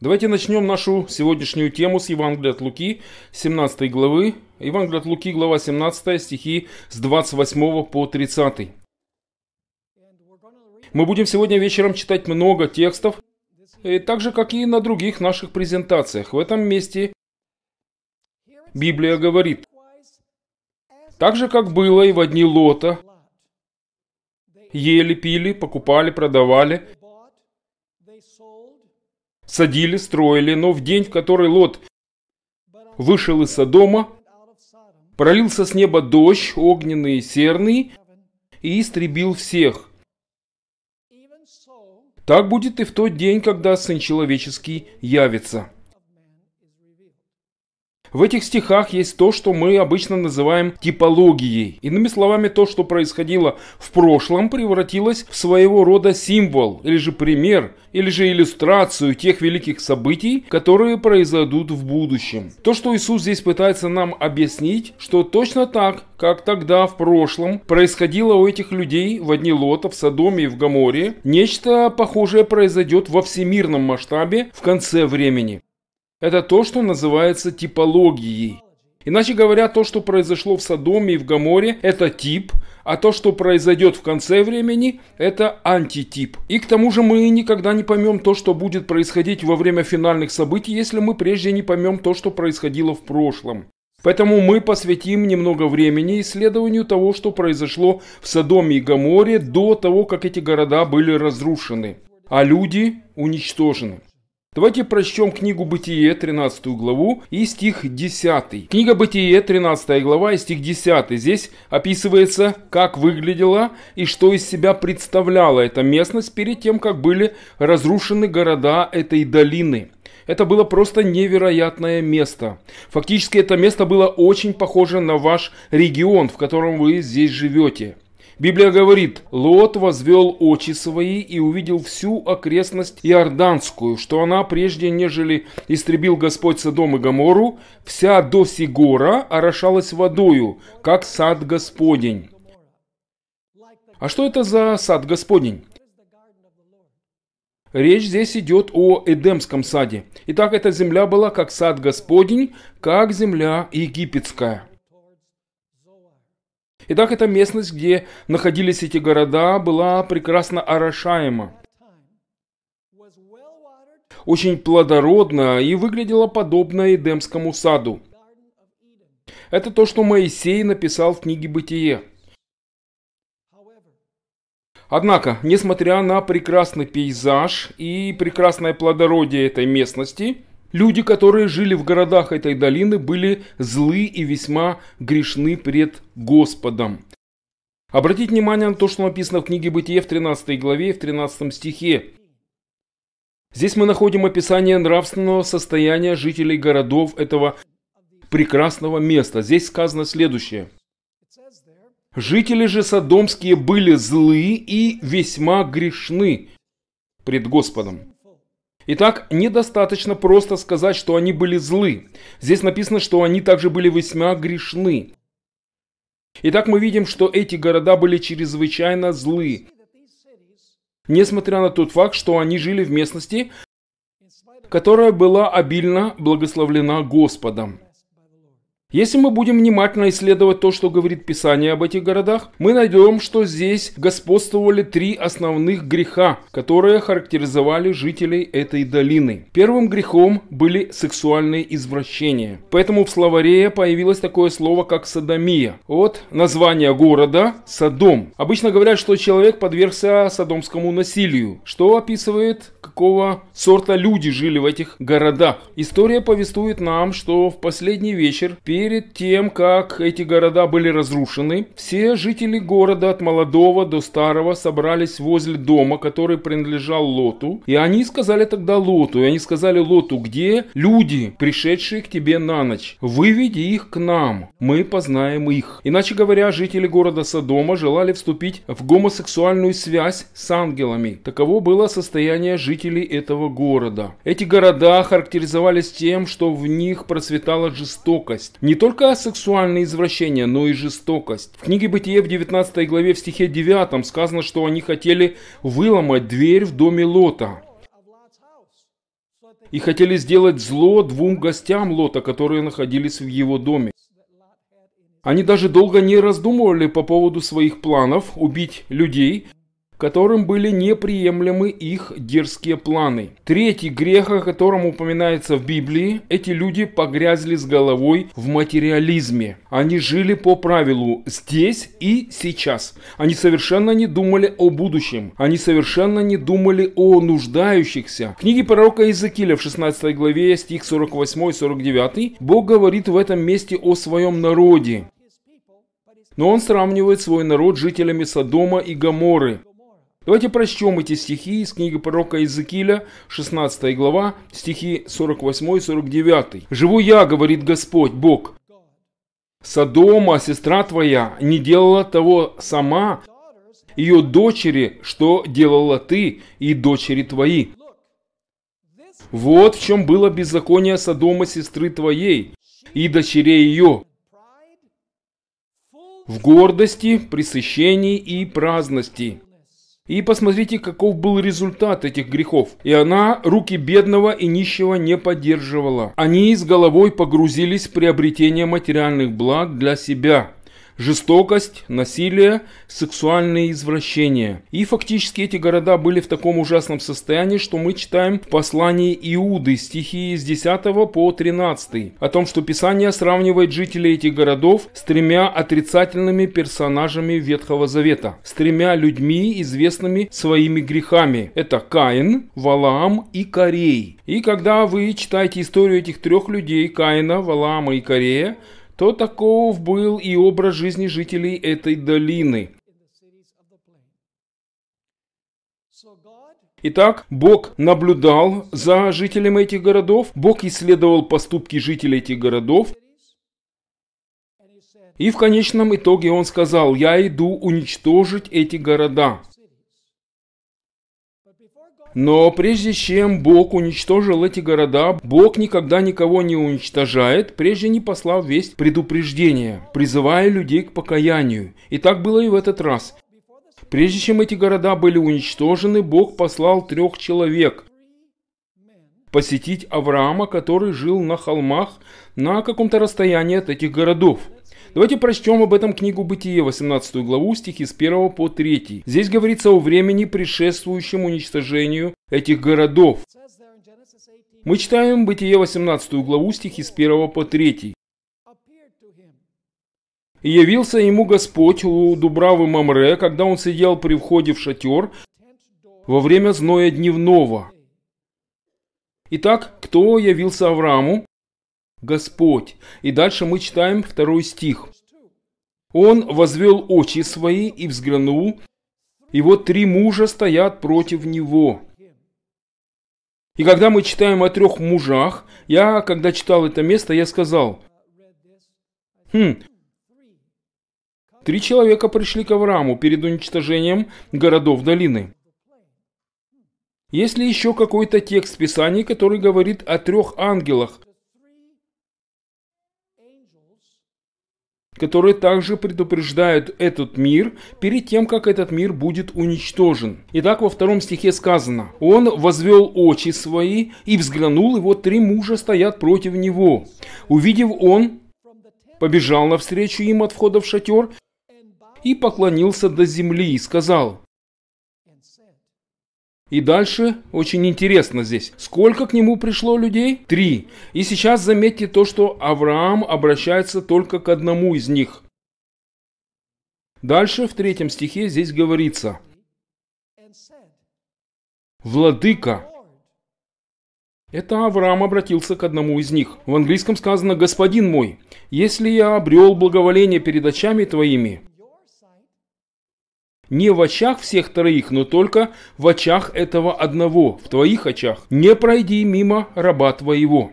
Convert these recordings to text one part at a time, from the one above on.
Давайте начнем нашу сегодняшнюю тему с Евангелия от Луки, 17 главы. Евангелие от Луки, глава 17, стихи с 28 по 30. Мы будем сегодня вечером читать много текстов, э, так же, как и на других наших презентациях. В этом месте Библия говорит, так же, как было и в одни лота, ели, пили, покупали, продавали, Садили, строили, но в день, в который Лот вышел из Содома, пролился с неба дождь, огненный и серный, и истребил всех. Так будет и в тот день, когда Сын Человеческий явится. В этих стихах есть то, что мы обычно называем типологией. Иными словами, то, что происходило в прошлом, превратилось в своего рода символ, или же пример, или же иллюстрацию тех великих событий, которые произойдут в будущем. То, что Иисус здесь пытается нам объяснить, что точно так, как тогда в прошлом происходило у этих людей в одни лота в Содоме и в Гаморе, нечто похожее произойдет во всемирном масштабе в конце времени. Это то, что называется типологией. Иначе говоря, то, что произошло в Содоме и в Гаморе, это тип, а то, что произойдет в конце времени, это антитип. И к тому же мы никогда не поймем то, что будет происходить во время финальных событий, если мы прежде не поймем то, что происходило в прошлом. Поэтому мы посвятим немного времени исследованию того, что произошло в Содоме и Гаморе до того, как эти города были разрушены, а люди уничтожены. Давайте прочтем книгу Бытие, 13 главу и стих 10. Книга Бытие, 13 глава и стих 10. Здесь описывается, как выглядела и что из себя представляла эта местность перед тем, как были разрушены города этой долины. Это было просто невероятное место. Фактически это место было очень похоже на ваш регион, в котором вы здесь живете. Библия говорит, Лот возвел очи свои и увидел всю окрестность Иорданскую, что она прежде, нежели истребил Господь Содом и Гамору, вся до Сигора орошалась водою, как сад Господень. А что это за сад Господень? Речь здесь идет о Эдемском саде. Итак, эта земля была как сад Господень, как земля египетская. Итак, эта местность, где находились эти города, была прекрасно орошаема, очень плодородна и выглядела подобно Эдемскому саду. Это то, что Моисей написал в книге «Бытие». Однако, несмотря на прекрасный пейзаж и прекрасное плодородие этой местности, Люди, которые жили в городах этой долины, были злы и весьма грешны пред Господом. Обратите внимание на то, что написано в книге Бытие в 13 главе и в 13 стихе. Здесь мы находим описание нравственного состояния жителей городов этого прекрасного места. Здесь сказано следующее. «Жители же Содомские были злы и весьма грешны пред Господом». Итак, недостаточно просто сказать, что они были злы. Здесь написано, что они также были весьма грешны. Итак, мы видим, что эти города были чрезвычайно злы. Несмотря на тот факт, что они жили в местности, которая была обильно благословлена Господом. Если мы будем внимательно исследовать то, что говорит Писание об этих городах, мы найдем, что здесь господствовали три основных греха, которые характеризовали жителей этой долины. Первым грехом были сексуальные извращения. Поэтому в словаре появилось такое слово, как садомия. От названия города Содом. Обычно говорят, что человек подвергся садомскому насилию, что описывает, какого сорта люди жили в этих городах. История повествует нам, что в последний вечер перед Перед тем, как эти города были разрушены, все жители города от молодого до старого собрались возле дома, который принадлежал Лоту. И они сказали тогда Лоту, и они сказали Лоту, где люди, пришедшие к тебе на ночь? Выведи их к нам, мы познаем их. Иначе говоря, жители города Содома желали вступить в гомосексуальную связь с ангелами. Таково было состояние жителей этого города. Эти города характеризовались тем, что в них процветала жестокость, не только сексуальные извращения, но и жестокость. В книге Бытие в 19 главе в стихе 9 сказано, что они хотели выломать дверь в доме Лота. И хотели сделать зло двум гостям Лота, которые находились в его доме. Они даже долго не раздумывали по поводу своих планов убить людей, которым были неприемлемы их дерзкие планы. Третий грех, о котором упоминается в Библии, эти люди погрязли с головой в материализме. Они жили по правилу «здесь и сейчас». Они совершенно не думали о будущем. Они совершенно не думали о нуждающихся. В книге пророка Иезекииля в 16 главе, стих 48-49, Бог говорит в этом месте о своем народе. Но он сравнивает свой народ с жителями Содома и Гаморы. Давайте прочтем эти стихи из книги пророка Иезекииля, 16 глава, стихи 48-49. «Живу я, говорит Господь, Бог, Содома, сестра твоя, не делала того сама, ее дочери, что делала ты и дочери твои. Вот в чем было беззаконие Содома, сестры твоей и дочерей ее. В гордости, присыщении и праздности. И посмотрите, каков был результат этих грехов. И она руки бедного и нищего не поддерживала. Они с головой погрузились в приобретение материальных благ для себя жестокость, насилие, сексуальные извращения. И фактически эти города были в таком ужасном состоянии, что мы читаем в послании Иуды, стихи с 10 по 13, о том, что Писание сравнивает жителей этих городов с тремя отрицательными персонажами Ветхого Завета, с тремя людьми, известными своими грехами. Это Каин, Валаам и Корей. И когда вы читаете историю этих трех людей, Каина, Валаама и Корея, то таков был и образ жизни жителей этой долины. Итак, Бог наблюдал за жителями этих городов, Бог исследовал поступки жителей этих городов, и в конечном итоге он сказал, я иду уничтожить эти города. Но прежде чем Бог уничтожил эти города, Бог никогда никого не уничтожает, прежде не послал весть предупреждения, призывая людей к покаянию. И так было и в этот раз. Прежде чем эти города были уничтожены, Бог послал трех человек посетить Авраама, который жил на холмах на каком-то расстоянии от этих городов. Давайте прочтем об этом книгу Бытие, 18 главу, стихи с 1 по 3. Здесь говорится о времени, предшествующем уничтожению этих городов. Мы читаем Бытие 18 главу, стихи с 1 по 3. «И явился ему Господь у Дубравы Мамре, когда он сидел при входе в шатер во время зноя дневного». Итак, кто явился Аврааму? Господь. И дальше мы читаем второй стих. Он возвел очи свои и взглянул, и вот три мужа стоят против него. И когда мы читаем о трех мужах, я, когда читал это место, я сказал, хм, три человека пришли к Аврааму перед уничтожением городов долины. Есть ли еще какой-то текст Писания, который говорит о трех ангелах, которые также предупреждают этот мир перед тем, как этот мир будет уничтожен. Итак, во втором стихе сказано, «Он возвел очи свои и взглянул, и вот три мужа стоят против него. Увидев он, побежал навстречу им от входа в шатер и поклонился до земли и сказал, и дальше очень интересно здесь. Сколько к нему пришло людей? Три. И сейчас заметьте то, что Авраам обращается только к одному из них. Дальше в третьем стихе здесь говорится. Владыка. Это Авраам обратился к одному из них. В английском сказано «Господин мой, если я обрел благоволение перед очами твоими, не в очах всех троих, но только в очах этого одного, в твоих очах. Не пройди мимо раба твоего.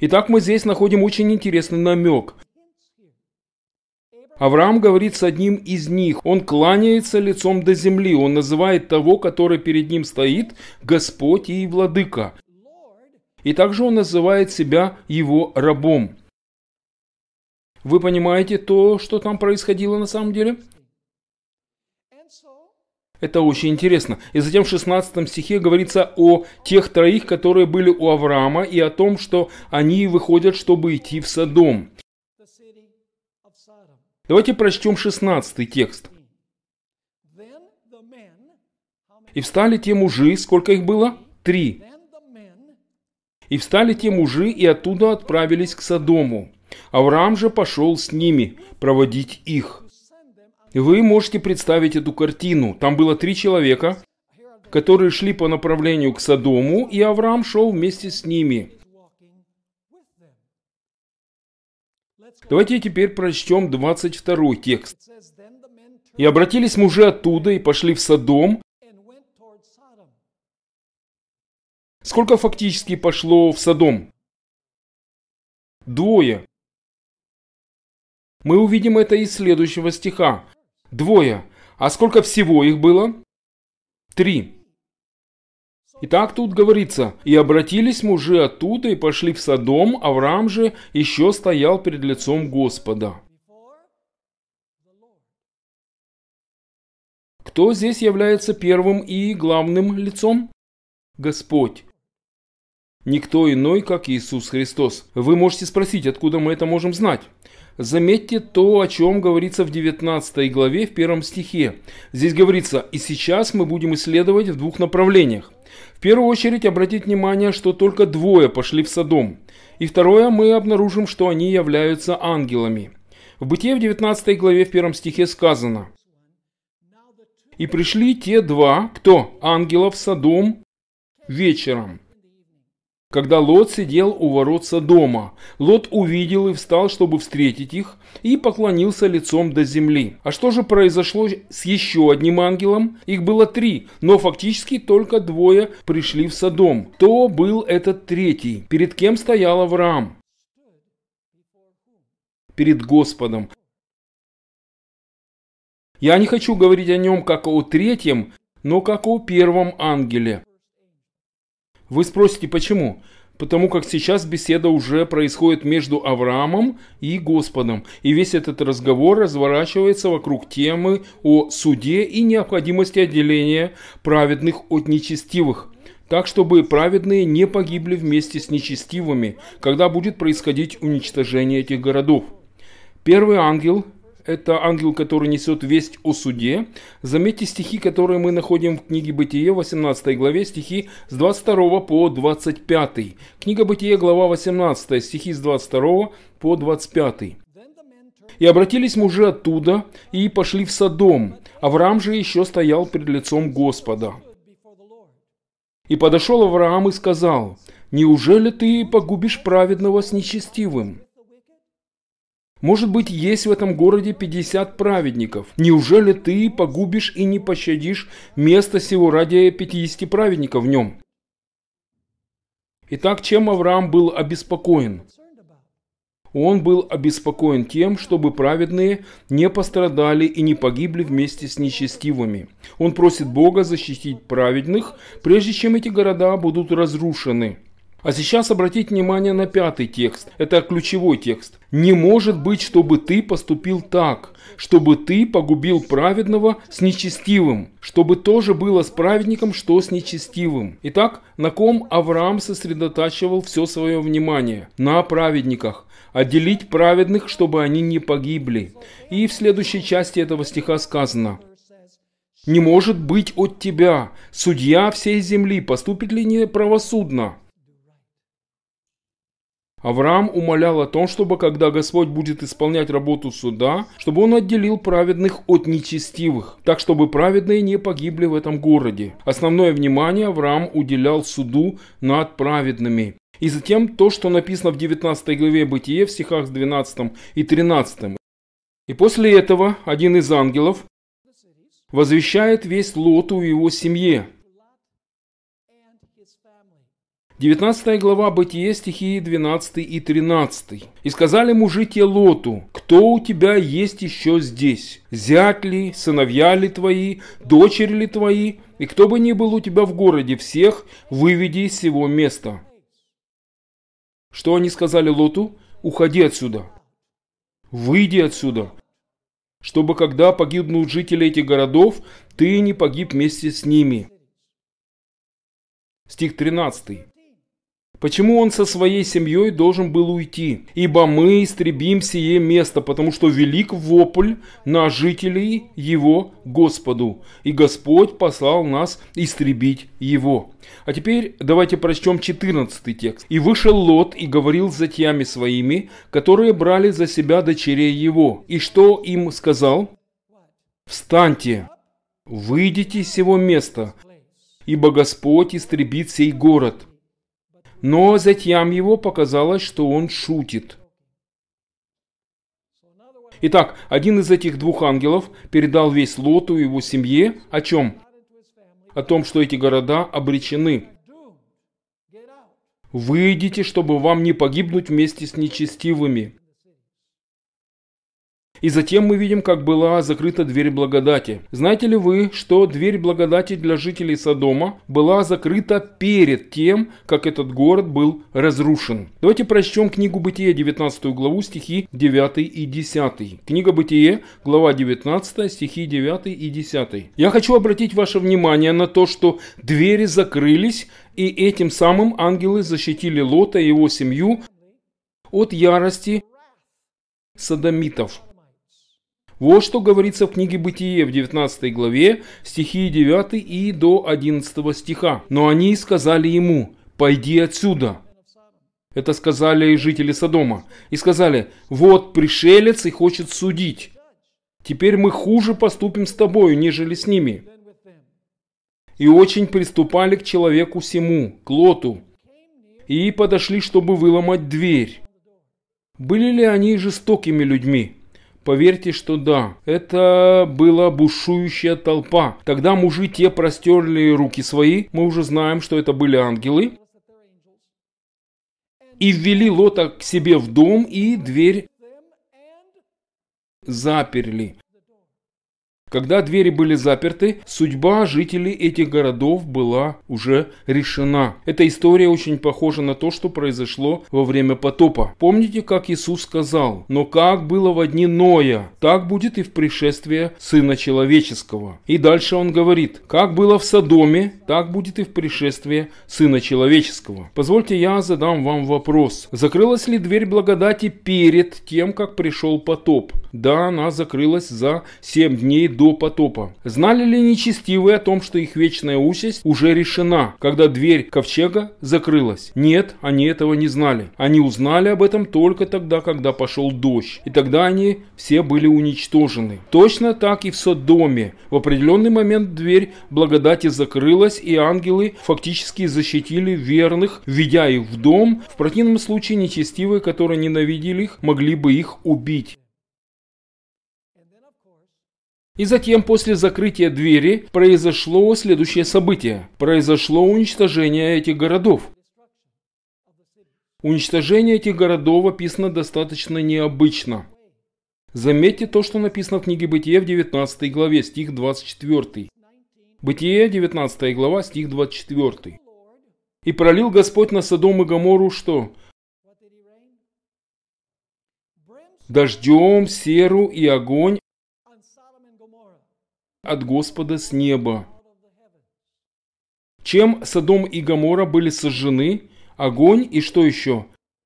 Итак, мы здесь находим очень интересный намек. Авраам говорит с одним из них. Он кланяется лицом до земли. Он называет того, который перед ним стоит, Господь и Владыка. И также он называет себя его рабом. Вы понимаете то, что там происходило на самом деле? Это очень интересно. И затем в 16 стихе говорится о тех троих, которые были у Авраама, и о том, что они выходят, чтобы идти в Содом. Давайте прочтем 16 текст. И встали те мужи, сколько их было? Три. И встали те мужи, и оттуда отправились к Содому. Авраам же пошел с ними проводить их. Вы можете представить эту картину. Там было три человека, которые шли по направлению к Содому, и Авраам шел вместе с ними. Давайте теперь прочтем 22 текст. «И обратились мужи оттуда и пошли в Содом». Сколько фактически пошло в Содом? Двое. Мы увидим это из следующего стиха. Двое. А сколько всего их было? Три. Итак, тут говорится, «И обратились мужи оттуда и пошли в Содом, Авраам же еще стоял перед лицом Господа». Кто здесь является первым и главным лицом? Господь никто иной, как Иисус Христос. Вы можете спросить, откуда мы это можем знать? Заметьте то, о чем говорится в 19 главе, в первом стихе. Здесь говорится, и сейчас мы будем исследовать в двух направлениях. В первую очередь обратить внимание, что только двое пошли в Содом. И второе, мы обнаружим, что они являются ангелами. В Бытие в 19 главе в первом стихе сказано, «И пришли те два, кто? Ангелов в Содом вечером, когда Лот сидел у ворот Содома, Лот увидел и встал, чтобы встретить их, и поклонился лицом до земли. А что же произошло с еще одним ангелом? Их было три, но фактически только двое пришли в Содом. То был этот третий? Перед кем стоял Авраам? Перед Господом. Я не хочу говорить о нем как о третьем, но как о первом ангеле. Вы спросите, почему? Потому как сейчас беседа уже происходит между Авраамом и Господом, и весь этот разговор разворачивается вокруг темы о суде и необходимости отделения праведных от нечестивых так чтобы праведные не погибли вместе с нечестивыми, когда будет происходить уничтожение этих городов. Первый ангел это ангел, который несет весть о суде. Заметьте стихи, которые мы находим в книге Бытие, 18 главе, стихи с 22 по 25. Книга Бытие, глава 18, стихи с 22 по 25. «И обратились мужи оттуда, и пошли в Содом. Авраам же еще стоял пред лицом Господа. И подошел Авраам и сказал, «Неужели ты погубишь праведного с нечестивым?» Может быть, есть в этом городе 50 праведников. Неужели ты погубишь и не пощадишь место сего ради 50 праведников в нем? Итак, чем Авраам был обеспокоен? Он был обеспокоен тем, чтобы праведные не пострадали и не погибли вместе с нечестивыми. Он просит Бога защитить праведных, прежде чем эти города будут разрушены. А сейчас обратите внимание на пятый текст. Это ключевой текст. «Не может быть, чтобы ты поступил так, чтобы ты погубил праведного с нечестивым, чтобы тоже было с праведником, что с нечестивым». Итак, на ком Авраам сосредотачивал все свое внимание? На праведниках. «Отделить праведных, чтобы они не погибли». И в следующей части этого стиха сказано – не может быть от тебя. Судья всей земли поступит ли не правосудно. Авраам умолял о том, чтобы когда Господь будет исполнять работу суда, чтобы он отделил праведных от нечестивых, так чтобы праведные не погибли в этом городе. Основное внимание Авраам уделял суду над праведными. И затем то, что написано в 19 главе Бытие в стихах с 12 и 13. И после этого один из ангелов возвещает весь Лоту и его семье, 19 глава Бытие, стихи 12 и 13. «И сказали мужи те Лоту, кто у тебя есть еще здесь? Зять ли, сыновья ли твои, дочери ли твои? И кто бы ни был у тебя в городе, всех выведи из сего места». Что они сказали Лоту? «Уходи отсюда! Выйди отсюда!» чтобы когда погибнут жители этих городов, ты не погиб вместе с ними. Стих 13. Почему он со своей семьей должен был уйти? Ибо мы истребим сие место, потому что велик вопль на жителей его Господу, и Господь послал нас истребить его. А теперь давайте прочтем 14 текст. «И вышел Лот и говорил с затьями своими, которые брали за себя дочерей его, и что им сказал? Встаньте, выйдите с сего места, ибо Господь истребит сей город» но затем его показалось, что он шутит. Итак, один из этих двух ангелов передал весь Лоту и его семье о чем? О том, что эти города обречены. «Выйдите, чтобы вам не погибнуть вместе с нечестивыми». И затем мы видим, как была закрыта дверь благодати. Знаете ли вы, что дверь благодати для жителей Содома была закрыта перед тем, как этот город был разрушен? Давайте прочтем книгу Бытия, 19 главу, стихи 9 и 10. Книга Бытие, глава 19, стихи 9 и 10. Я хочу обратить ваше внимание на то, что двери закрылись, и этим самым ангелы защитили Лота и его семью от ярости садомитов. Вот что говорится в книге Бытие в 19 главе, стихи 9 и до 11 стиха. «Но они сказали ему, пойди отсюда». Это сказали и жители Содома. И сказали, вот пришелец и хочет судить. Теперь мы хуже поступим с тобою, нежели с ними. И очень приступали к человеку сему, к Лоту, и подошли, чтобы выломать дверь. Были ли они жестокими людьми? Поверьте, что да, это была бушующая толпа. Тогда мужи те простерли руки свои, мы уже знаем, что это были ангелы, и ввели Лота к себе в дом, и дверь заперли. Когда двери были заперты, судьба жителей этих городов была уже решена. Эта история очень похожа на то, что произошло во время потопа. Помните, как Иисус сказал, «Но как было в дни Ноя, так будет и в пришествии Сына Человеческого». И дальше он говорит, «Как было в Содоме, так будет и в пришествии Сына Человеческого». Позвольте я задам вам вопрос. Закрылась ли дверь благодати перед тем, как пришел потоп? Да, она закрылась за семь дней до потопа. Знали ли нечестивые о том, что их вечная участь уже решена, когда дверь ковчега закрылась? Нет, они этого не знали. Они узнали об этом только тогда, когда пошел дождь. И тогда они все были уничтожены. Точно так и в Содоме. В определенный момент дверь благодати закрылась, и ангелы фактически защитили верных, ведя их в дом. В противном случае нечестивые, которые ненавидели их, могли бы их убить. И затем, после закрытия двери, произошло следующее событие. Произошло уничтожение этих городов. Уничтожение этих городов описано достаточно необычно. Заметьте то, что написано в книге Бытия в 19 главе, стих 24. Бытие, 19 глава, стих 24. «И пролил Господь на Содом и Гомору, что? Дождем, серу и огонь от Господа с неба. Чем Содом и Гамора были сожжены? Огонь и что еще?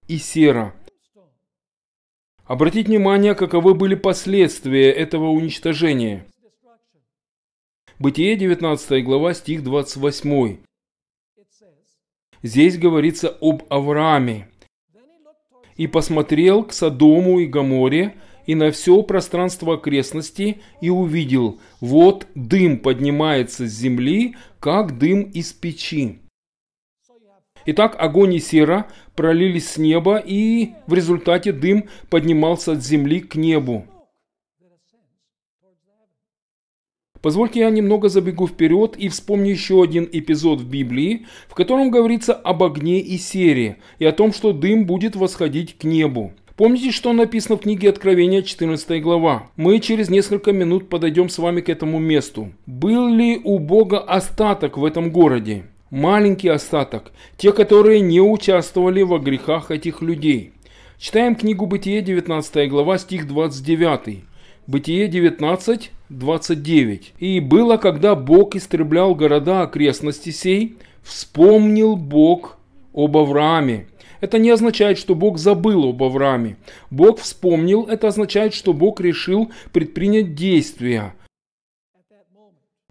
И сера. Обратите внимание, каковы были последствия этого уничтожения. Бытие 19 глава, стих 28. Здесь говорится об Аврааме. «И посмотрел к Содому и Гаморе, и на все пространство окрестности и увидел, вот дым поднимается с земли, как дым из печи. Итак, огонь и сера пролились с неба, и в результате дым поднимался от земли к небу. Позвольте я немного забегу вперед и вспомню еще один эпизод в Библии, в котором говорится об огне и сере, и о том, что дым будет восходить к небу. Помните, что написано в книге Откровения 14 глава? Мы через несколько минут подойдем с вами к этому месту. Был ли у Бога остаток в этом городе? Маленький остаток. Те, которые не участвовали во грехах этих людей. Читаем книгу Бытие 19 глава, стих 29. Бытие 19, 29. «И было, когда Бог истреблял города окрестности сей, вспомнил Бог об Аврааме, это не означает, что Бог забыл об Аврааме. Бог вспомнил, это означает, что Бог решил предпринять действия.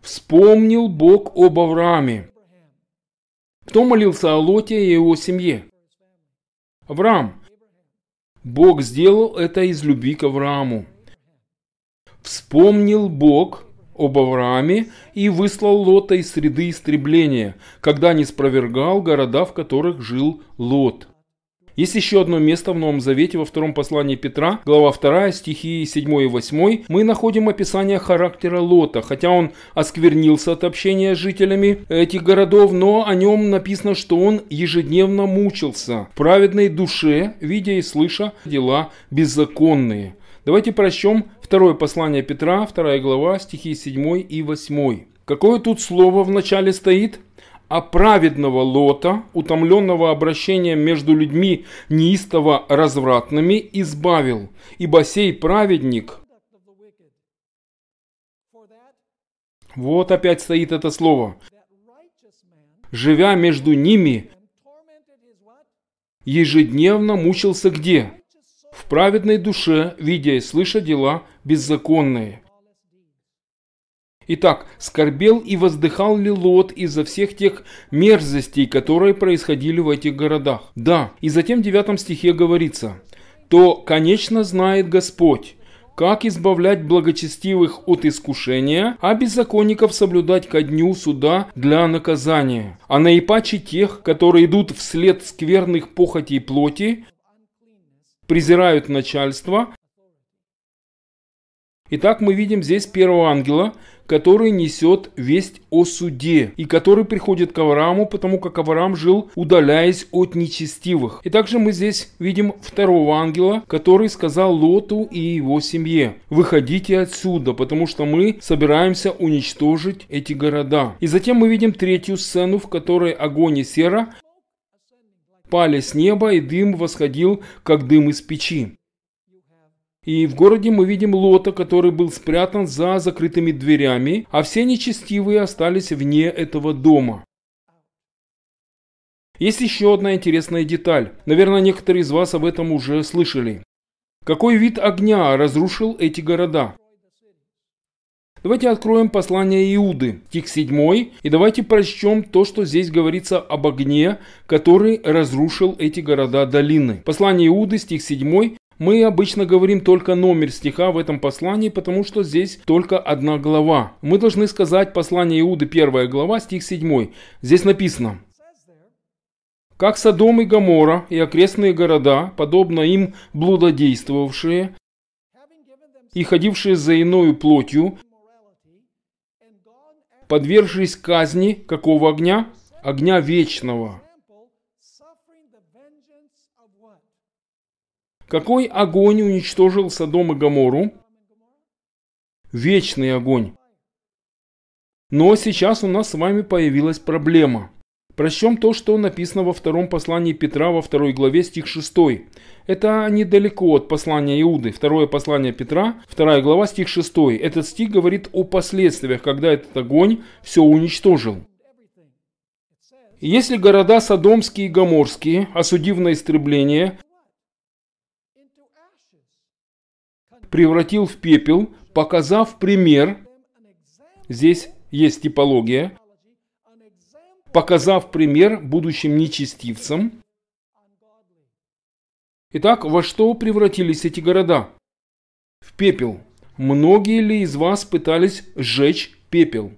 Вспомнил Бог об Аврааме. Кто молился о Лоте и его семье? Авраам. Бог сделал это из любви к Аврааму. Вспомнил Бог об Аврааме и выслал Лота из среды истребления, когда не спровергал города, в которых жил Лот. Есть еще одно место в Новом Завете во втором послании Петра, глава 2, стихи 7 и 8. Мы находим описание характера Лота, хотя он осквернился от общения с жителями этих городов, но о нем написано, что он ежедневно мучился в праведной душе, видя и слыша дела беззаконные. Давайте прочтем второе послание Петра, вторая глава, стихи 7 и 8. Какое тут слово в начале стоит? а праведного Лота, утомленного обращения между людьми неистово развратными, избавил, ибо сей праведник... Вот опять стоит это слово. Живя между ними, ежедневно мучился где? В праведной душе, видя и слыша дела беззаконные. Итак, скорбел и воздыхал Лот из-за всех тех мерзостей, которые происходили в этих городах. Да, и затем в 9 стихе говорится, «То, конечно, знает Господь, как избавлять благочестивых от искушения, а беззаконников соблюдать ко дню суда для наказания, а наипаче тех, которые идут вслед скверных похотей плоти, презирают начальство, Итак, мы видим здесь первого ангела, который несет весть о суде, и который приходит к Аврааму, потому как Авраам жил, удаляясь от нечестивых. И также мы здесь видим второго ангела, который сказал Лоту и его семье, выходите отсюда, потому что мы собираемся уничтожить эти города. И затем мы видим третью сцену, в которой огонь и сера пали с неба, и дым восходил, как дым из печи. И в городе мы видим Лота, который был спрятан за закрытыми дверями, а все нечестивые остались вне этого дома. Есть еще одна интересная деталь. Наверное, некоторые из вас об этом уже слышали. Какой вид огня разрушил эти города? Давайте откроем послание Иуды, стих 7, и давайте прочтем то, что здесь говорится об огне, который разрушил эти города долины. Послание Иуды, стих 7, мы обычно говорим только номер стиха в этом послании, потому что здесь только одна глава. Мы должны сказать послание Иуды, первая глава, стих 7. Здесь написано как Содом и Гомора и окрестные города, подобно им блудодействовавшие и ходившие за иною плотью, подверглись казни какого огня? Огня вечного. Какой огонь уничтожил Содом и Гамору? Вечный огонь. Но сейчас у нас с вами появилась проблема. Прочтем то, что написано во втором послании Петра во второй главе стих 6. Это недалеко от послания Иуды. Второе послание Петра, вторая глава, стих 6. Этот стих говорит о последствиях, когда этот огонь все уничтожил. Если города Содомские и Гоморские, осудив на истребление, превратил в пепел, показав пример, здесь есть типология, показав пример будущим нечестивцам. Итак, во что превратились эти города? В пепел. Многие ли из вас пытались сжечь пепел?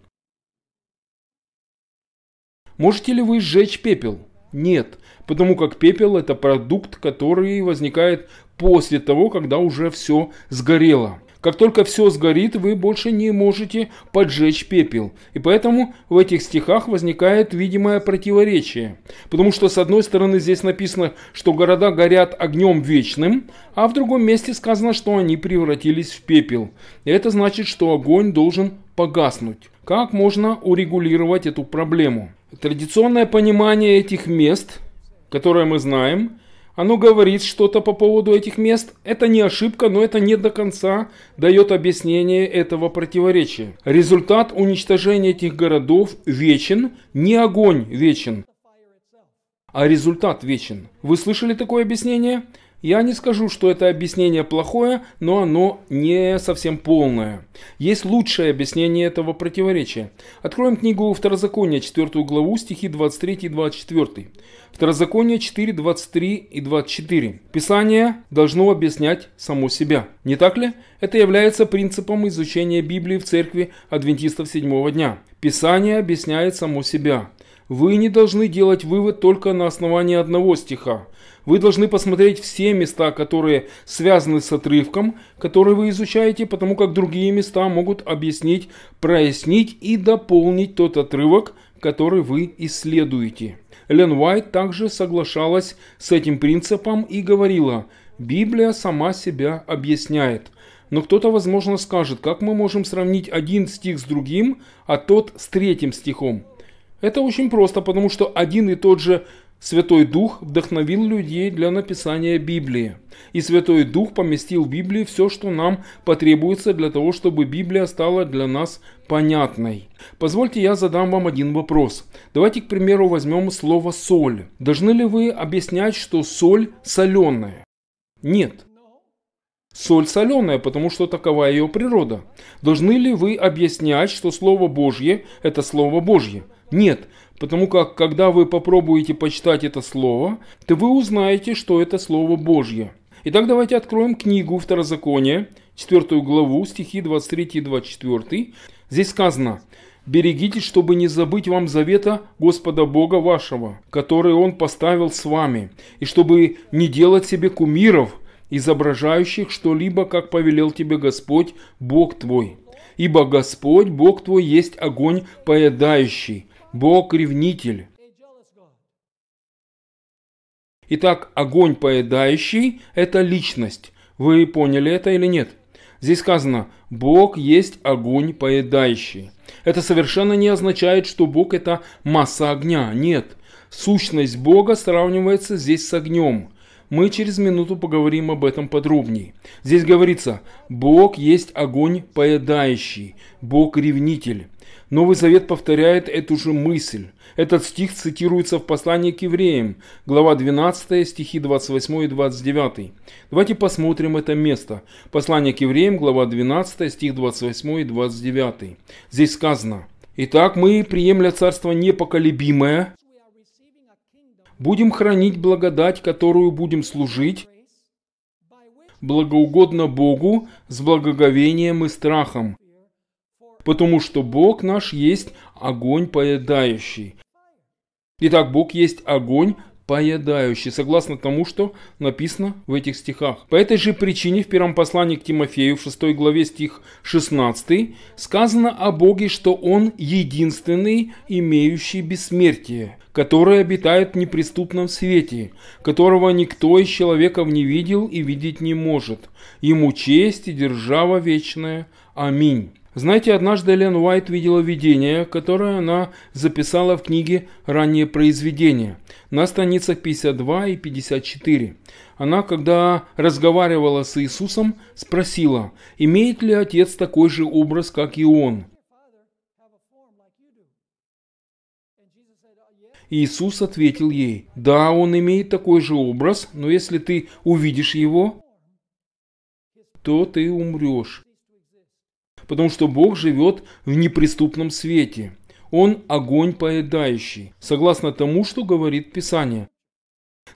Можете ли вы сжечь пепел? Нет, потому как пепел – это продукт, который возникает после того, когда уже все сгорело. Как только все сгорит, вы больше не можете поджечь пепел. И поэтому в этих стихах возникает видимое противоречие. Потому что с одной стороны здесь написано, что города горят огнем вечным, а в другом месте сказано, что они превратились в пепел. И это значит, что огонь должен погаснуть. Как можно урегулировать эту проблему? Традиционное понимание этих мест, которое мы знаем – оно говорит что-то по поводу этих мест. Это не ошибка, но это не до конца дает объяснение этого противоречия. Результат уничтожения этих городов вечен, не огонь вечен, а результат вечен. Вы слышали такое объяснение? Я не скажу, что это объяснение плохое, но оно не совсем полное. Есть лучшее объяснение этого противоречия. Откроем книгу Второзакония, 4 главу, стихи 23 и 24. Второзаконие 4, 23 и 24. Писание должно объяснять само себя. Не так ли? Это является принципом изучения Библии в церкви адвентистов седьмого дня. Писание объясняет само себя. Вы не должны делать вывод только на основании одного стиха. Вы должны посмотреть все места, которые связаны с отрывком, который вы изучаете, потому как другие места могут объяснить, прояснить и дополнить тот отрывок, который вы исследуете. Лен Уайт также соглашалась с этим принципом и говорила, Библия сама себя объясняет. Но кто-то, возможно, скажет, как мы можем сравнить один стих с другим, а тот с третьим стихом. Это очень просто, потому что один и тот же Святой Дух вдохновил людей для написания Библии. И Святой Дух поместил в Библии все, что нам потребуется для того, чтобы Библия стала для нас понятной. Позвольте я задам вам один вопрос. Давайте, к примеру, возьмем слово «соль». Должны ли вы объяснять, что соль соленая? Нет. Соль соленая, потому что такова ее природа. Должны ли вы объяснять, что Слово Божье – это Слово Божье? Нет, Потому как, когда вы попробуете почитать это слово, то вы узнаете, что это слово Божье. Итак, давайте откроем книгу Второзакония, 4 главу, стихи 23 и 24. Здесь сказано «Берегитесь, чтобы не забыть вам завета Господа Бога вашего, который Он поставил с вами, и чтобы не делать себе кумиров, изображающих что-либо, как повелел тебе Господь, Бог твой. Ибо Господь, Бог твой, есть огонь поедающий, Бог-ревнитель. Итак, огонь поедающий – это личность. Вы поняли это или нет? Здесь сказано «Бог есть огонь поедающий». Это совершенно не означает, что Бог – это масса огня. Нет. Сущность Бога сравнивается здесь с огнем. Мы через минуту поговорим об этом подробнее. Здесь говорится «Бог есть огонь поедающий», «Бог ревнитель». Новый Завет повторяет эту же мысль. Этот стих цитируется в послании к евреям, глава 12, стихи 28 и 29. Давайте посмотрим это место. Послание к евреям, глава 12, стих 28 и 29. Здесь сказано, «Итак, мы, приемля царство непоколебимое, будем хранить благодать, которую будем служить, благоугодно Богу с благоговением и страхом, потому что Бог наш есть огонь поедающий. Итак, Бог есть огонь поедающий, согласно тому, что написано в этих стихах. По этой же причине в первом послании к Тимофею в 6 главе стих 16 сказано о Боге, что Он единственный, имеющий бессмертие, которое обитает в неприступном свете, которого никто из человеков не видел и видеть не может. Ему честь и держава вечная. Аминь. Знаете, однажды Элен Уайт видела видение, которое она записала в книге «Ранние произведения» на страницах 52 и 54. Она, когда разговаривала с Иисусом, спросила, имеет ли Отец такой же образ, как и Он. Иисус ответил ей, «Да, он имеет такой же образ, но если ты увидишь его, то ты умрешь» потому что Бог живет в неприступном свете. Он огонь поедающий, согласно тому, что говорит Писание.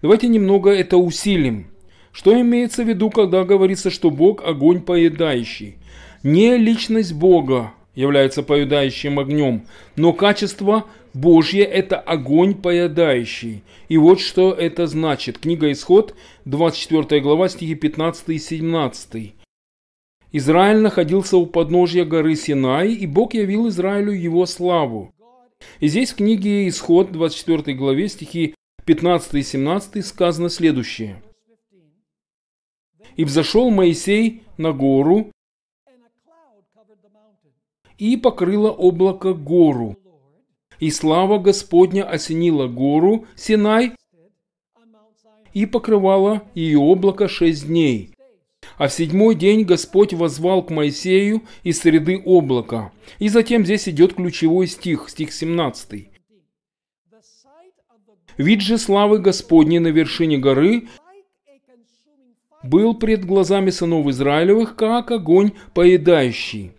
Давайте немного это усилим. Что имеется в виду, когда говорится, что Бог – огонь поедающий? Не личность Бога является поедающим огнем, но качество Божье – это огонь поедающий. И вот что это значит. Книга Исход, 24 глава, стихи 15 и 17. Израиль находился у подножья горы Синай, и Бог явил Израилю его славу. И здесь в книге Исход, 24 главе, стихи 15 и 17 сказано следующее. «И взошел Моисей на гору, и покрыло облако гору. И слава Господня осенила гору Синай, и покрывала ее облако шесть дней. А в седьмой день Господь возвал к Моисею из среды облака. И затем здесь идет ключевой стих, стих 17. Вид же славы Господней на вершине горы был пред глазами сынов Израилевых, как огонь поедающий.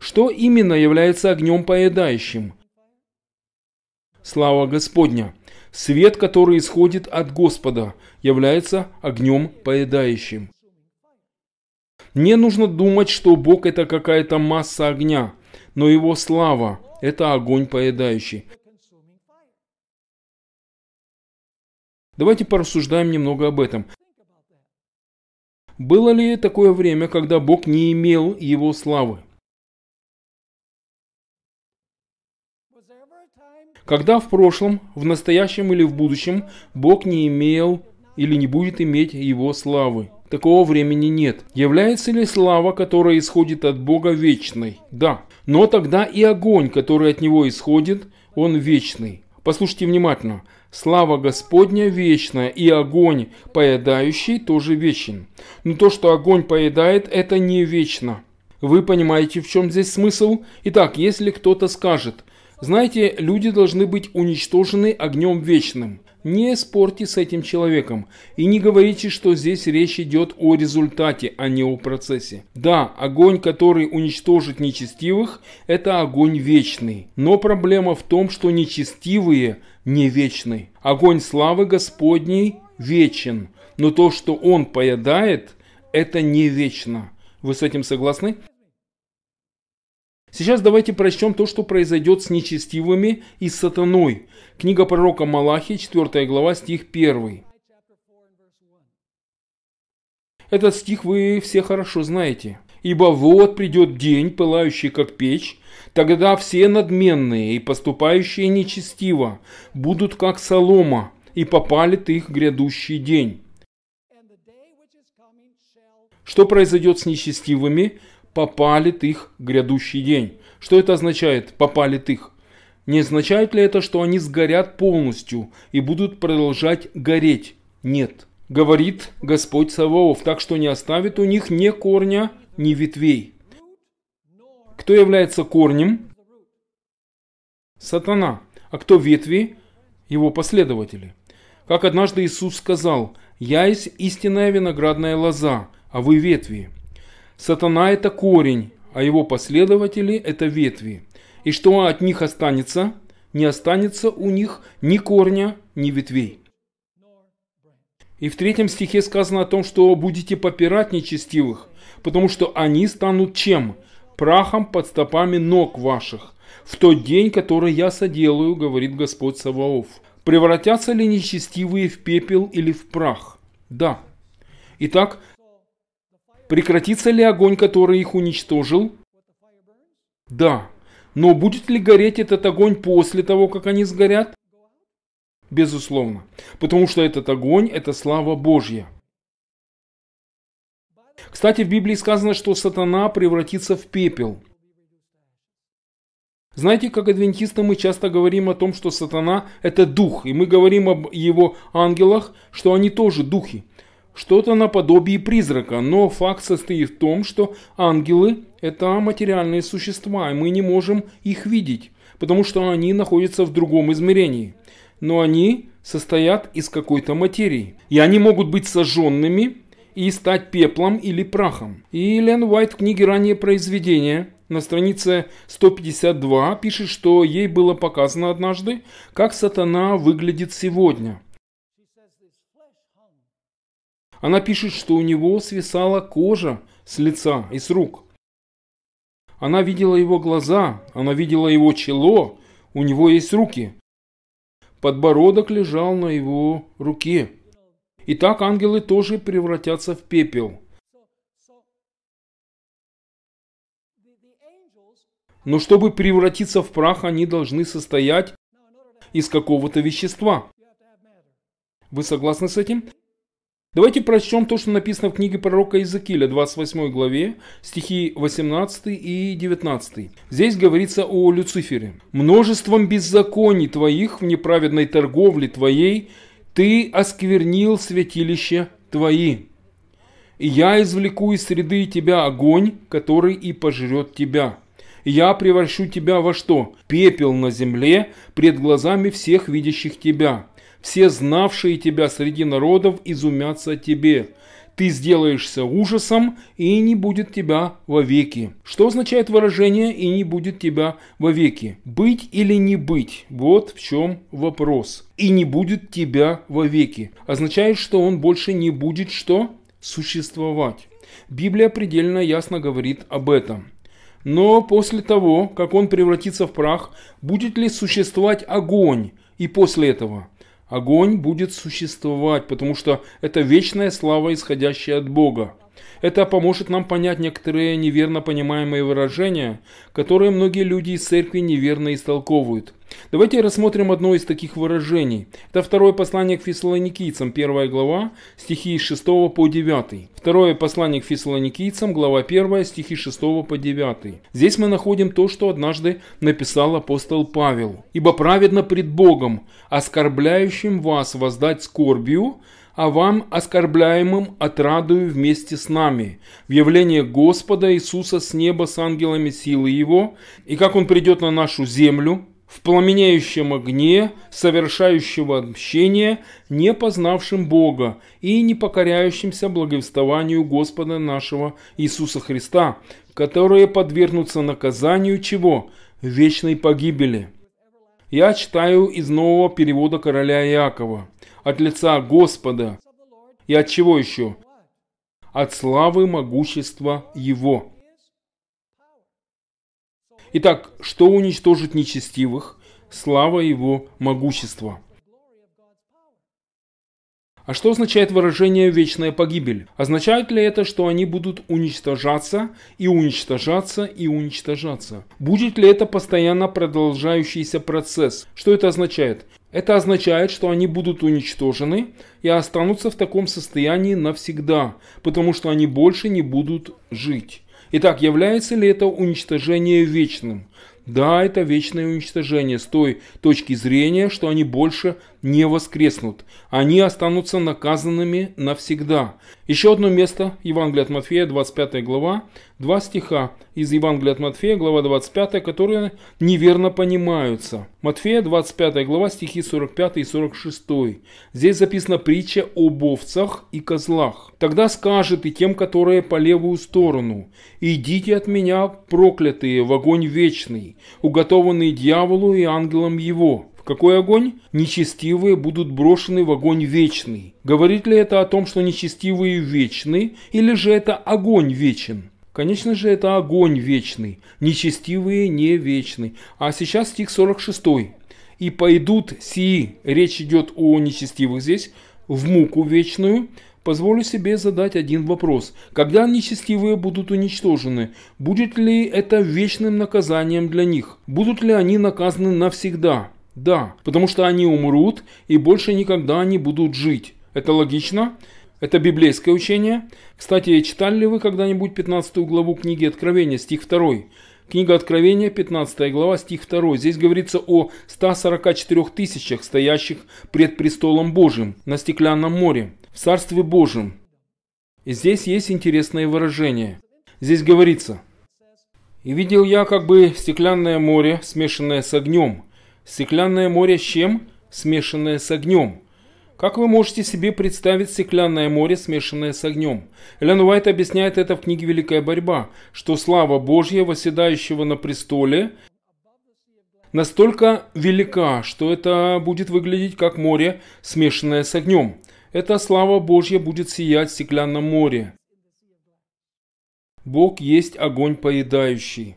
Что именно является огнем поедающим? Слава Господня! Свет, который исходит от Господа, является огнем поедающим. Мне нужно думать, что Бог это какая-то масса огня, но его слава – это огонь поедающий. Давайте порассуждаем немного об этом. Было ли такое время, когда Бог не имел его славы? Когда в прошлом, в настоящем или в будущем Бог не имел или не будет иметь его славы? Такого времени нет. Является ли слава, которая исходит от Бога, вечной? Да. Но тогда и огонь, который от него исходит, он вечный. Послушайте внимательно. Слава Господня вечная, и огонь, поедающий, тоже вечен. Но то, что огонь поедает, это не вечно. Вы понимаете, в чем здесь смысл? Итак, если кто-то скажет, знаете, люди должны быть уничтожены огнем вечным. Не спорьте с этим человеком и не говорите, что здесь речь идет о результате, а не о процессе. Да, огонь, который уничтожит нечестивых, это огонь вечный. Но проблема в том, что нечестивые не вечны. Огонь славы Господней вечен, но то, что он поедает, это не вечно. Вы с этим согласны? Сейчас давайте прочтем то, что произойдет с нечестивыми и с сатаной. Книга пророка Малахии, 4 глава, стих 1. Этот стих вы все хорошо знаете. «Ибо вот придет день, пылающий как печь, тогда все надменные и поступающие нечестиво будут как солома, и попалит их грядущий день». Что произойдет с нечестивыми попалит их грядущий день. Что это означает «попалит их»? Не означает ли это, что они сгорят полностью и будут продолжать гореть? Нет. Говорит Господь Саваоф, так что не оставит у них ни корня, ни ветвей. Кто является корнем? Сатана. А кто ветви? Его последователи. Как однажды Иисус сказал, «Я есть истинная виноградная лоза, а вы ветви». Сатана – это корень, а его последователи – это ветви. И что от них останется? Не останется у них ни корня, ни ветвей. И в третьем стихе сказано о том, что будете попирать нечестивых, потому что они станут чем? Прахом под стопами ног ваших. В тот день, который я соделаю, говорит Господь Саваоф. Превратятся ли нечестивые в пепел или в прах? Да. Итак, Прекратится ли огонь, который их уничтожил? Да. Но будет ли гореть этот огонь после того, как они сгорят? Безусловно. Потому что этот огонь – это слава Божья. Кстати, в Библии сказано, что сатана превратится в пепел. Знаете, как адвентисты мы часто говорим о том, что сатана – это дух, и мы говорим об его ангелах, что они тоже духи. Что-то наподобие призрака, но факт состоит в том, что ангелы – это материальные существа, и мы не можем их видеть, потому что они находятся в другом измерении. Но они состоят из какой-то материи, и они могут быть сожженными и стать пеплом или прахом. И Лен Уайт в книге ранее произведения на странице 152 пишет, что ей было показано однажды, как сатана выглядит сегодня – она пишет, что у него свисала кожа с лица и с рук. Она видела его глаза, она видела его чело, у него есть руки. Подбородок лежал на его руке. И так ангелы тоже превратятся в пепел. Но чтобы превратиться в прах, они должны состоять из какого-то вещества. Вы согласны с этим? Давайте прочтем то, что написано в книге пророка Иезекииля, 28 главе, стихи 18 и 19. Здесь говорится о Люцифере. «Множеством беззаконий твоих в неправедной торговле твоей ты осквернил святилище твои. И я извлеку из среды тебя огонь, который и пожрет тебя. И я превращу тебя во что? Пепел на земле пред глазами всех видящих тебя. Все знавшие тебя среди народов изумятся тебе. Ты сделаешься ужасом, и не будет тебя вовеки. Что означает выражение «и не будет тебя вовеки»? Быть или не быть? Вот в чем вопрос. «И не будет тебя вовеки» означает, что он больше не будет что? Существовать. Библия предельно ясно говорит об этом. Но после того, как он превратится в прах, будет ли существовать огонь и после этого? Огонь будет существовать, потому что это вечная слава, исходящая от Бога. Это поможет нам понять некоторые неверно понимаемые выражения, которые многие люди из церкви неверно истолковывают. Давайте рассмотрим одно из таких выражений. Это второе послание к фессалоникийцам, первая глава, стихи с 6 по 9. Второе послание к фессалоникийцам, глава 1, стихи 6 по 9. Здесь мы находим то, что однажды написал апостол Павел. «Ибо праведно пред Богом, оскорбляющим вас воздать скорбью, а вам, оскорбляемым, отрадую вместе с нами, в явление Господа Иисуса с неба с ангелами силы Его, и как Он придет на нашу землю, в пламенеющем огне, совершающего общение, не познавшим Бога и не покоряющимся благовествованию Господа нашего Иисуса Христа, которые подвергнутся наказанию чего? Вечной погибели. Я читаю из нового перевода короля Иакова от лица Господа. И от чего еще? От славы могущества Его. Итак, что уничтожит нечестивых? Слава Его могущества. А что означает выражение «вечная погибель»? Означает ли это, что они будут уничтожаться и уничтожаться и уничтожаться? Будет ли это постоянно продолжающийся процесс? Что это означает? Это означает, что они будут уничтожены и останутся в таком состоянии навсегда, потому что они больше не будут жить. Итак, является ли это уничтожение вечным? Да, это вечное уничтожение с той точки зрения, что они больше не воскреснут. Они останутся наказанными навсегда. Еще одно место, Евангелие от Матфея, 25 глава, два стиха из Евангелия от Матфея, глава 25, которые неверно понимаются. Матфея, 25 глава, стихи 45 и 46. Здесь записана притча об овцах и козлах. «Тогда скажет и тем, которые по левую сторону, идите от меня, проклятые, в огонь вечный, уготованный дьяволу и ангелам его». Какой огонь? Нечестивые будут брошены в огонь вечный. Говорит ли это о том, что нечестивые вечны, или же это огонь вечен? Конечно же, это огонь вечный. Нечестивые не вечны. А сейчас стих 46. «И пойдут сии», речь идет о нечестивых здесь, «в муку вечную». Позволю себе задать один вопрос. Когда нечестивые будут уничтожены, будет ли это вечным наказанием для них? Будут ли они наказаны навсегда? Да, потому что они умрут и больше никогда не будут жить. Это логично? Это библейское учение. Кстати, читали ли вы когда-нибудь 15 главу книги Откровения, стих 2? Книга Откровения, 15 глава, стих 2. Здесь говорится о 144 тысячах, стоящих пред престолом Божьим на стеклянном море, в Царстве Божьем. И здесь есть интересное выражение. Здесь говорится, «И видел я как бы стеклянное море, смешанное с огнем, Стеклянное море с чем? Смешанное с огнем. Как вы можете себе представить стеклянное море, смешанное с огнем? Эллен Уайт объясняет это в книге «Великая борьба», что слава Божья, восседающего на престоле, настолько велика, что это будет выглядеть как море, смешанное с огнем. Эта слава Божья будет сиять в стеклянном море. Бог есть огонь поедающий.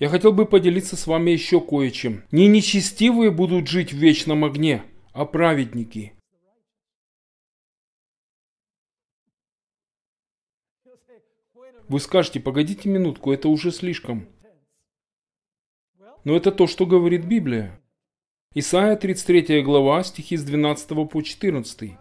Я хотел бы поделиться с вами еще кое-чем. Не нечестивые будут жить в вечном огне, а праведники. Вы скажете, погодите минутку, это уже слишком. Но это то, что говорит Библия. Исайя 33 глава, стихи с 12 по 14.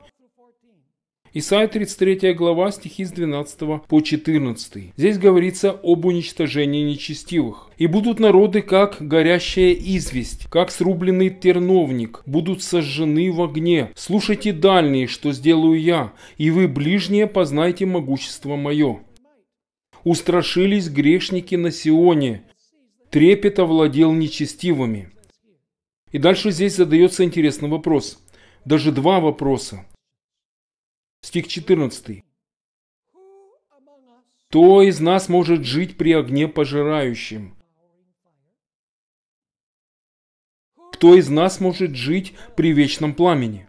Исайя 33 глава, стихи с 12 по 14. Здесь говорится об уничтожении нечестивых. «И будут народы, как горящая известь, как срубленный терновник, будут сожжены в огне. Слушайте дальние, что сделаю я, и вы, ближние, познайте могущество мое». Устрашились грешники на Сионе, трепет овладел нечестивыми. И дальше здесь задается интересный вопрос. Даже два вопроса. Стих 14. «Кто из нас может жить при огне пожирающем?» Кто из нас может жить при вечном пламени?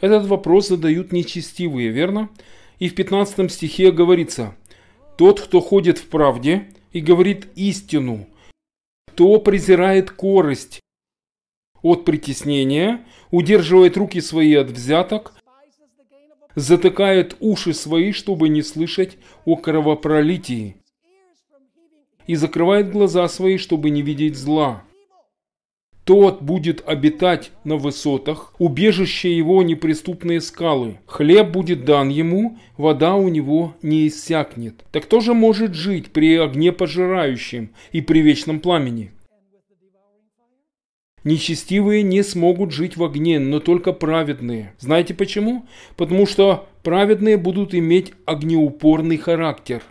Этот вопрос задают нечестивые, верно? И в 15 стихе говорится, «Тот, кто ходит в правде и говорит истину, кто презирает корость от притеснения, удерживает руки свои от взяток, затыкает уши свои, чтобы не слышать о кровопролитии, и закрывает глаза свои, чтобы не видеть зла. Тот будет обитать на высотах, убежище его неприступные скалы. Хлеб будет дан ему, вода у него не иссякнет. Так кто же может жить при огне пожирающем и при вечном пламени? Нечестивые не смогут жить в огне, но только праведные. Знаете почему? Потому что праведные будут иметь огнеупорный характер.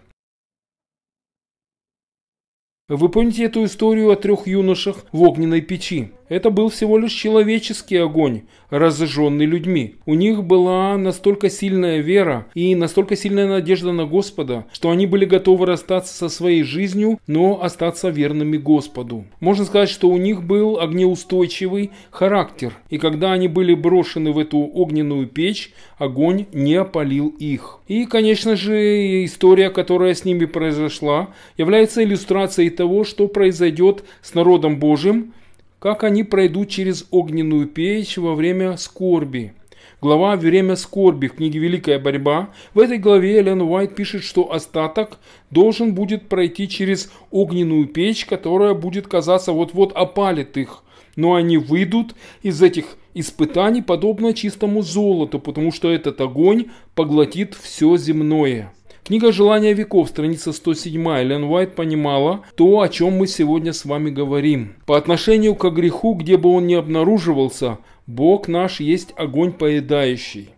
Вы помните эту историю о трех юношах в огненной печи? Это был всего лишь человеческий огонь, разожженный людьми. У них была настолько сильная вера и настолько сильная надежда на Господа, что они были готовы расстаться со своей жизнью, но остаться верными Господу. Можно сказать, что у них был огнеустойчивый характер, и когда они были брошены в эту огненную печь, огонь не опалил их. И, конечно же, история, которая с ними произошла, является иллюстрацией того, что произойдет с народом Божьим, как они пройдут через огненную печь во время скорби. Глава «Время скорби» в книге «Великая борьба». В этой главе Элен Уайт пишет, что остаток должен будет пройти через огненную печь, которая будет казаться вот-вот опалит их. Но они выйдут из этих испытаний подобно чистому золоту, потому что этот огонь поглотит все земное. Книга «Желания веков», страница 107, Лен Уайт понимала то, о чем мы сегодня с вами говорим. По отношению к греху, где бы он ни обнаруживался, Бог наш есть огонь поедающий.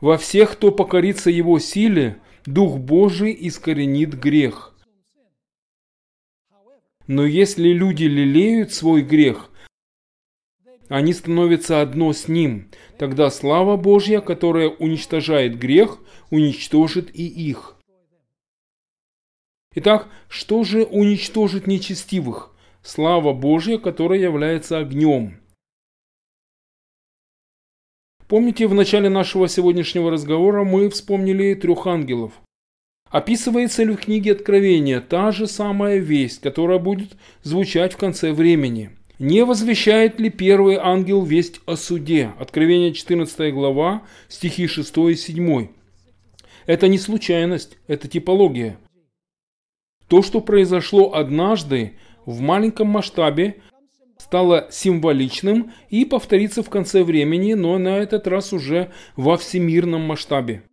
Во всех, кто покорится его силе, Дух Божий искоренит грех. Но если люди лелеют свой грех, они становятся одно с Ним. Тогда слава Божья, которая уничтожает грех, уничтожит и их. Итак, что же уничтожит нечестивых? Слава Божья, которая является огнем. Помните, в начале нашего сегодняшнего разговора мы вспомнили трех ангелов. Описывается ли в книге Откровения та же самая весть, которая будет звучать в конце времени – не возвещает ли первый ангел весть о суде? Откровение 14 глава, стихи 6 и 7. Это не случайность, это типология. То, что произошло однажды в маленьком масштабе, стало символичным и повторится в конце времени, но на этот раз уже во всемирном масштабе.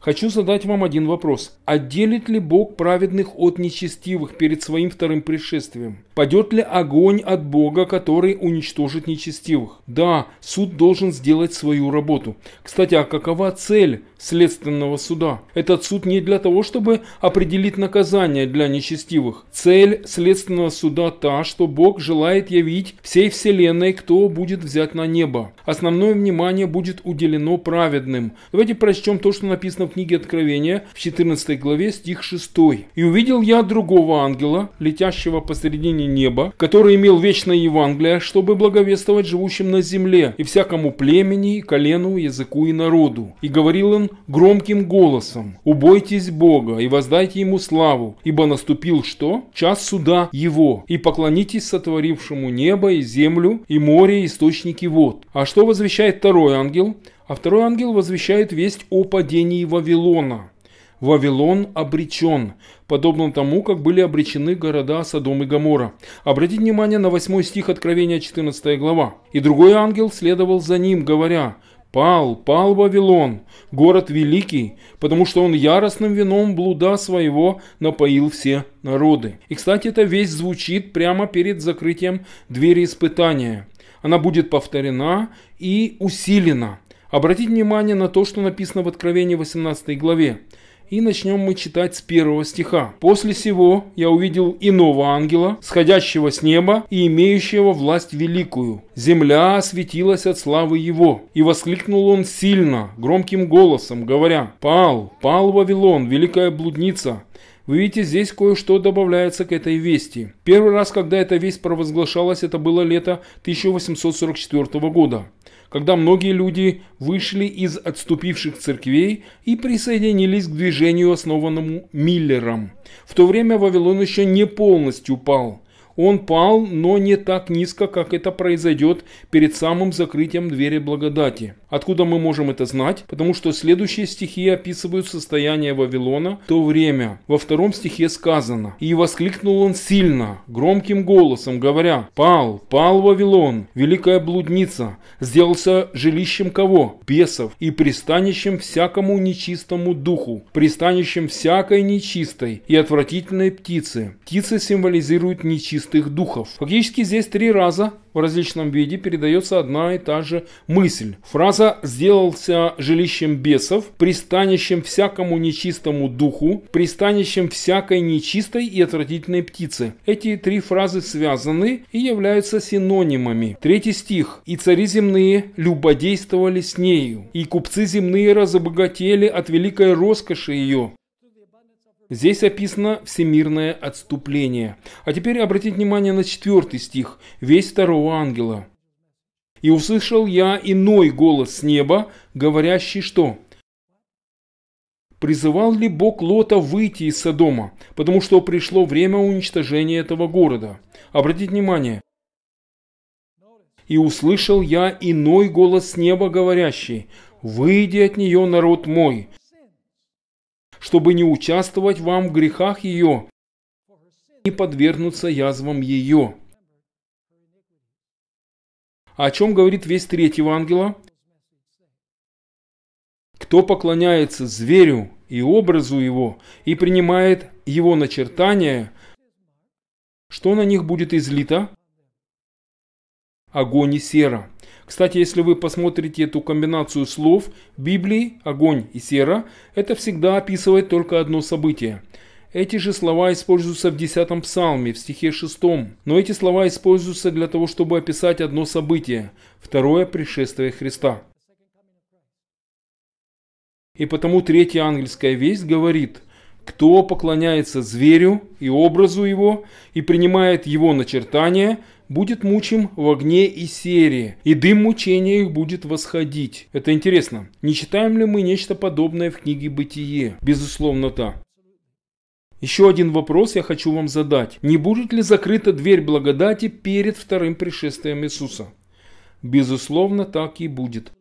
Хочу задать вам один вопрос. Отделит ли Бог праведных от нечестивых перед своим вторым пришествием? Падет ли огонь от Бога, который уничтожит нечестивых? Да, суд должен сделать свою работу. Кстати, а какова цель следственного суда? Этот суд не для того, чтобы определить наказание для нечестивых. Цель следственного суда та, что Бог желает явить всей вселенной, кто будет взять на небо. Основное внимание будет уделено праведным. Давайте прочтем то, что написано в книге Откровения в 14 главе, стих 6. «И увидел я другого ангела, летящего посредине неба, который имел вечное Евангелие, чтобы благовествовать живущим на земле и всякому племени, и колену, языку и народу. И говорил он громким голосом, «Убойтесь Бога и воздайте Ему славу, ибо наступил что? Час суда Его, и поклонитесь сотворившему небо и землю, и море, и источники вод». А что возвещает второй ангел? А второй ангел возвещает весть о падении Вавилона – Вавилон обречен, подобно тому, как были обречены города Содом и Гамора. Обратите внимание на 8 стих Откровения 14 глава. «И другой ангел следовал за ним, говоря, «Пал, пал Вавилон, город великий, потому что он яростным вином блуда своего напоил все народы». И, кстати, эта весть звучит прямо перед закрытием двери испытания. Она будет повторена и усилена – Обратите внимание на то, что написано в Откровении 18 главе и начнем мы читать с первого стиха. «После сего я увидел иного ангела, сходящего с неба и имеющего власть великую. Земля осветилась от славы его, и воскликнул он сильно, громким голосом, говоря, «Пал, пал Вавилон, великая блудница, вы видите, здесь кое-что добавляется к этой вести. Первый раз, когда эта весть провозглашалась, это было лето 1844 года когда многие люди вышли из отступивших церквей и присоединились к движению, основанному Миллером. В то время Вавилон еще не полностью пал – он пал, но не так низко, как это произойдет перед самым закрытием двери благодати. Откуда мы можем это знать? Потому что следующие стихи описывают состояние Вавилона в то время. Во втором стихе сказано «И воскликнул он сильно, громким голосом, говоря, «Пал, пал Вавилон, великая блудница, сделался жилищем кого? Бесов и пристанищем всякому нечистому духу, пристанищем всякой нечистой и отвратительной птицы». Птица символизирует нечистоту нечистых духов. Фактически здесь три раза в различном виде передается одна и та же мысль. Фраза «сделался жилищем бесов, пристанищем всякому нечистому духу, пристанищем всякой нечистой и отвратительной птицы». Эти три фразы связаны и являются синонимами. Третий стих. «И цари земные любодействовали с нею, и купцы земные разобогатели от великой роскоши ее, Здесь описано всемирное отступление. А теперь обратите внимание на четвертый стих, весь второго ангела. «И услышал я иной голос с неба, говорящий что?» Призывал ли Бог Лота выйти из Содома, потому что пришло время уничтожения этого города? Обратите внимание. «И услышал я иной голос с неба, говорящий, «Выйди от нее, народ мой, чтобы не участвовать вам в грехах ее, не подвергнуться язвам ее. А о чем говорит весь третьего ангела? Кто поклоняется зверю и образу его и принимает его начертания, что на них будет излито? Огонь и сера. Кстати, если вы посмотрите эту комбинацию слов Библии «огонь» и «сера», это всегда описывает только одно событие. Эти же слова используются в 10 псалме, в стихе 6. Но эти слова используются для того, чтобы описать одно событие – второе пришествие Христа. И потому третья ангельская весть говорит – кто поклоняется зверю и образу его и принимает его начертания, будет мучим в огне и серии, и дым мучения их будет восходить. Это интересно. Не читаем ли мы нечто подобное в книге «Бытие»? Безусловно, да. Еще один вопрос я хочу вам задать. Не будет ли закрыта дверь благодати перед вторым пришествием Иисуса? Безусловно, так и будет.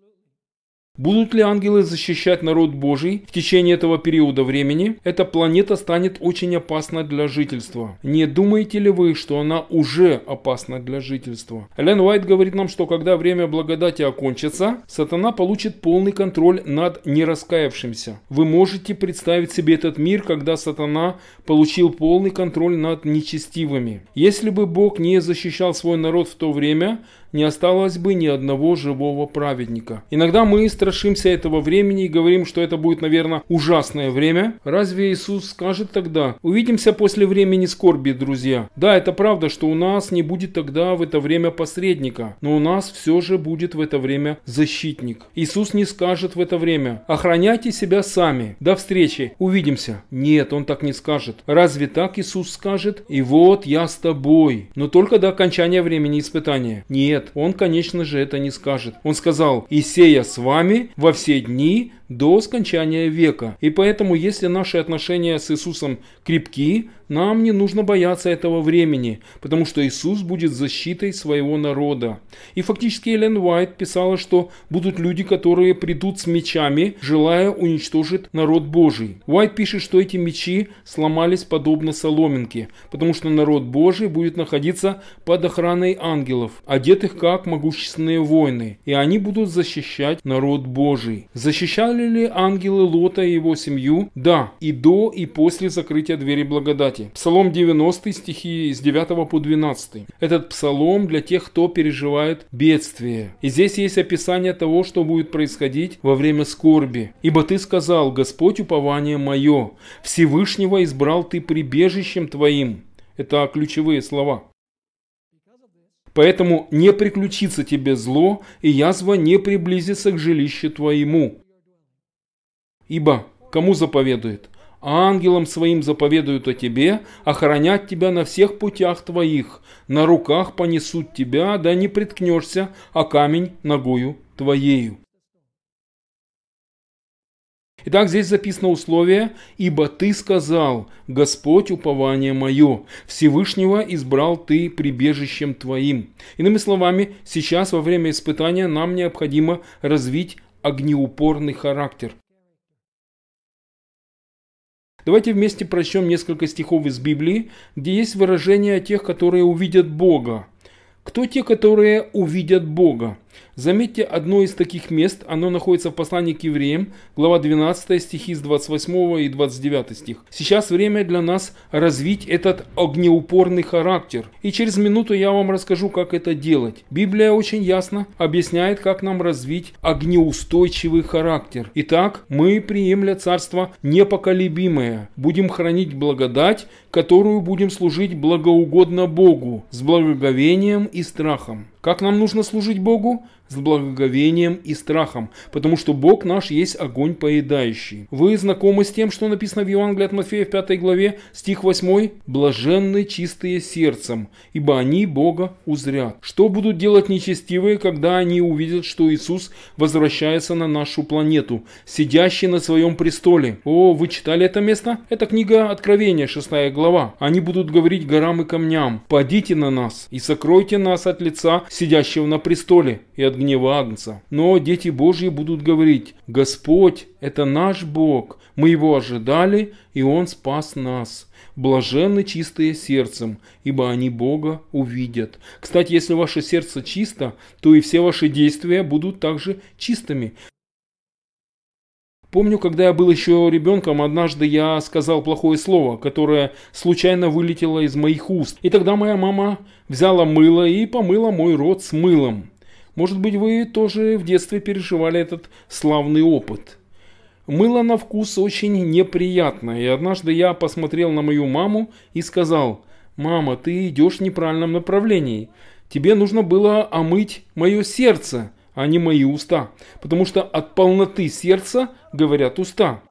Будут ли ангелы защищать народ Божий в течение этого периода времени, эта планета станет очень опасна для жительства. Не думаете ли вы, что она уже опасна для жительства? Элен Уайт говорит нам, что когда время благодати окончится, сатана получит полный контроль над нераскаявшимся. Вы можете представить себе этот мир, когда сатана получил полный контроль над нечестивыми. Если бы Бог не защищал свой народ в то время, не осталось бы ни одного живого праведника. Иногда мы страшимся этого времени и говорим, что это будет, наверное, ужасное время. Разве Иисус скажет тогда, увидимся после времени скорби, друзья? Да, это правда, что у нас не будет тогда в это время посредника, но у нас все же будет в это время защитник. Иисус не скажет в это время, охраняйте себя сами, до встречи, увидимся. Нет, он так не скажет. Разве так Иисус скажет? И вот я с тобой, но только до окончания времени испытания. Нет, нет, он, конечно же, это не скажет. Он сказал, "Исея с вами во все дни до скончания века». И поэтому, если наши отношения с Иисусом крепки, нам не нужно бояться этого времени, потому что Иисус будет защитой своего народа. И фактически Эллен Уайт писала, что будут люди, которые придут с мечами, желая уничтожить народ Божий. Уайт пишет, что эти мечи сломались подобно соломинке, потому что народ Божий будет находиться под охраной ангелов, одетых как могущественные воины, и они будут защищать народ Божий. Защищали ли ангелы Лота и его семью? Да, и до, и после закрытия двери благодати. Кстати, Псалом 90 стихи с 9 по 12. Этот псалом для тех, кто переживает бедствие. И здесь есть описание того, что будет происходить во время скорби. «Ибо ты сказал, Господь упование мое, Всевышнего избрал ты прибежищем твоим». Это ключевые слова. Поэтому не приключится тебе зло, и язва не приблизится к жилищу твоему. Ибо кому заповедует? ангелам своим заповедуют о тебе, охранять тебя на всех путях твоих, на руках понесут тебя, да не приткнешься, а камень ногою твоею». Итак, здесь записано условие «Ибо ты сказал, Господь упование мое, Всевышнего избрал ты прибежищем твоим». Иными словами, сейчас во время испытания нам необходимо развить огнеупорный характер. Давайте вместе прочтем несколько стихов из Библии, где есть выражение о тех, которые увидят Бога. Кто те, которые увидят Бога? Заметьте, одно из таких мест, оно находится в послании к евреям, глава 12 стихи с 28 и 29 стих. Сейчас время для нас развить этот огнеупорный характер. И через минуту я вам расскажу, как это делать. Библия очень ясно объясняет, как нам развить огнеустойчивый характер. Итак, мы, приемля Царство непоколебимое, будем хранить благодать, которую будем служить благоугодно Богу, с благоговением и страхом. Как нам нужно служить Богу? С благоговением и страхом, потому что Бог наш есть огонь поедающий. Вы знакомы с тем, что написано в Евангелии от Матфея в 5 главе, стих 8? «Блаженны чистые сердцем, ибо они Бога узрят». Что будут делать нечестивые, когда они увидят, что Иисус возвращается на нашу планету, сидящий на своем престоле? О, вы читали это место? Это книга Откровения, 6 глава глава. Они будут говорить горам и камням, «Падите на нас и сокройте нас от лица сидящего на престоле и от гнева Агнца». Но дети Божьи будут говорить, «Господь – это наш Бог, мы Его ожидали, и Он спас нас». Блаженны чистые сердцем, ибо они Бога увидят. Кстати, если ваше сердце чисто, то и все ваши действия будут также чистыми. Помню, когда я был еще ребенком, однажды я сказал плохое слово, которое случайно вылетело из моих уст. И тогда моя мама взяла мыло и помыла мой рот с мылом. Может быть, вы тоже в детстве переживали этот славный опыт. Мыло на вкус очень неприятное. и однажды я посмотрел на мою маму и сказал, «Мама, ты идешь в неправильном направлении. Тебе нужно было омыть мое сердце, а не мои уста, потому что от полноты сердца говорят уста.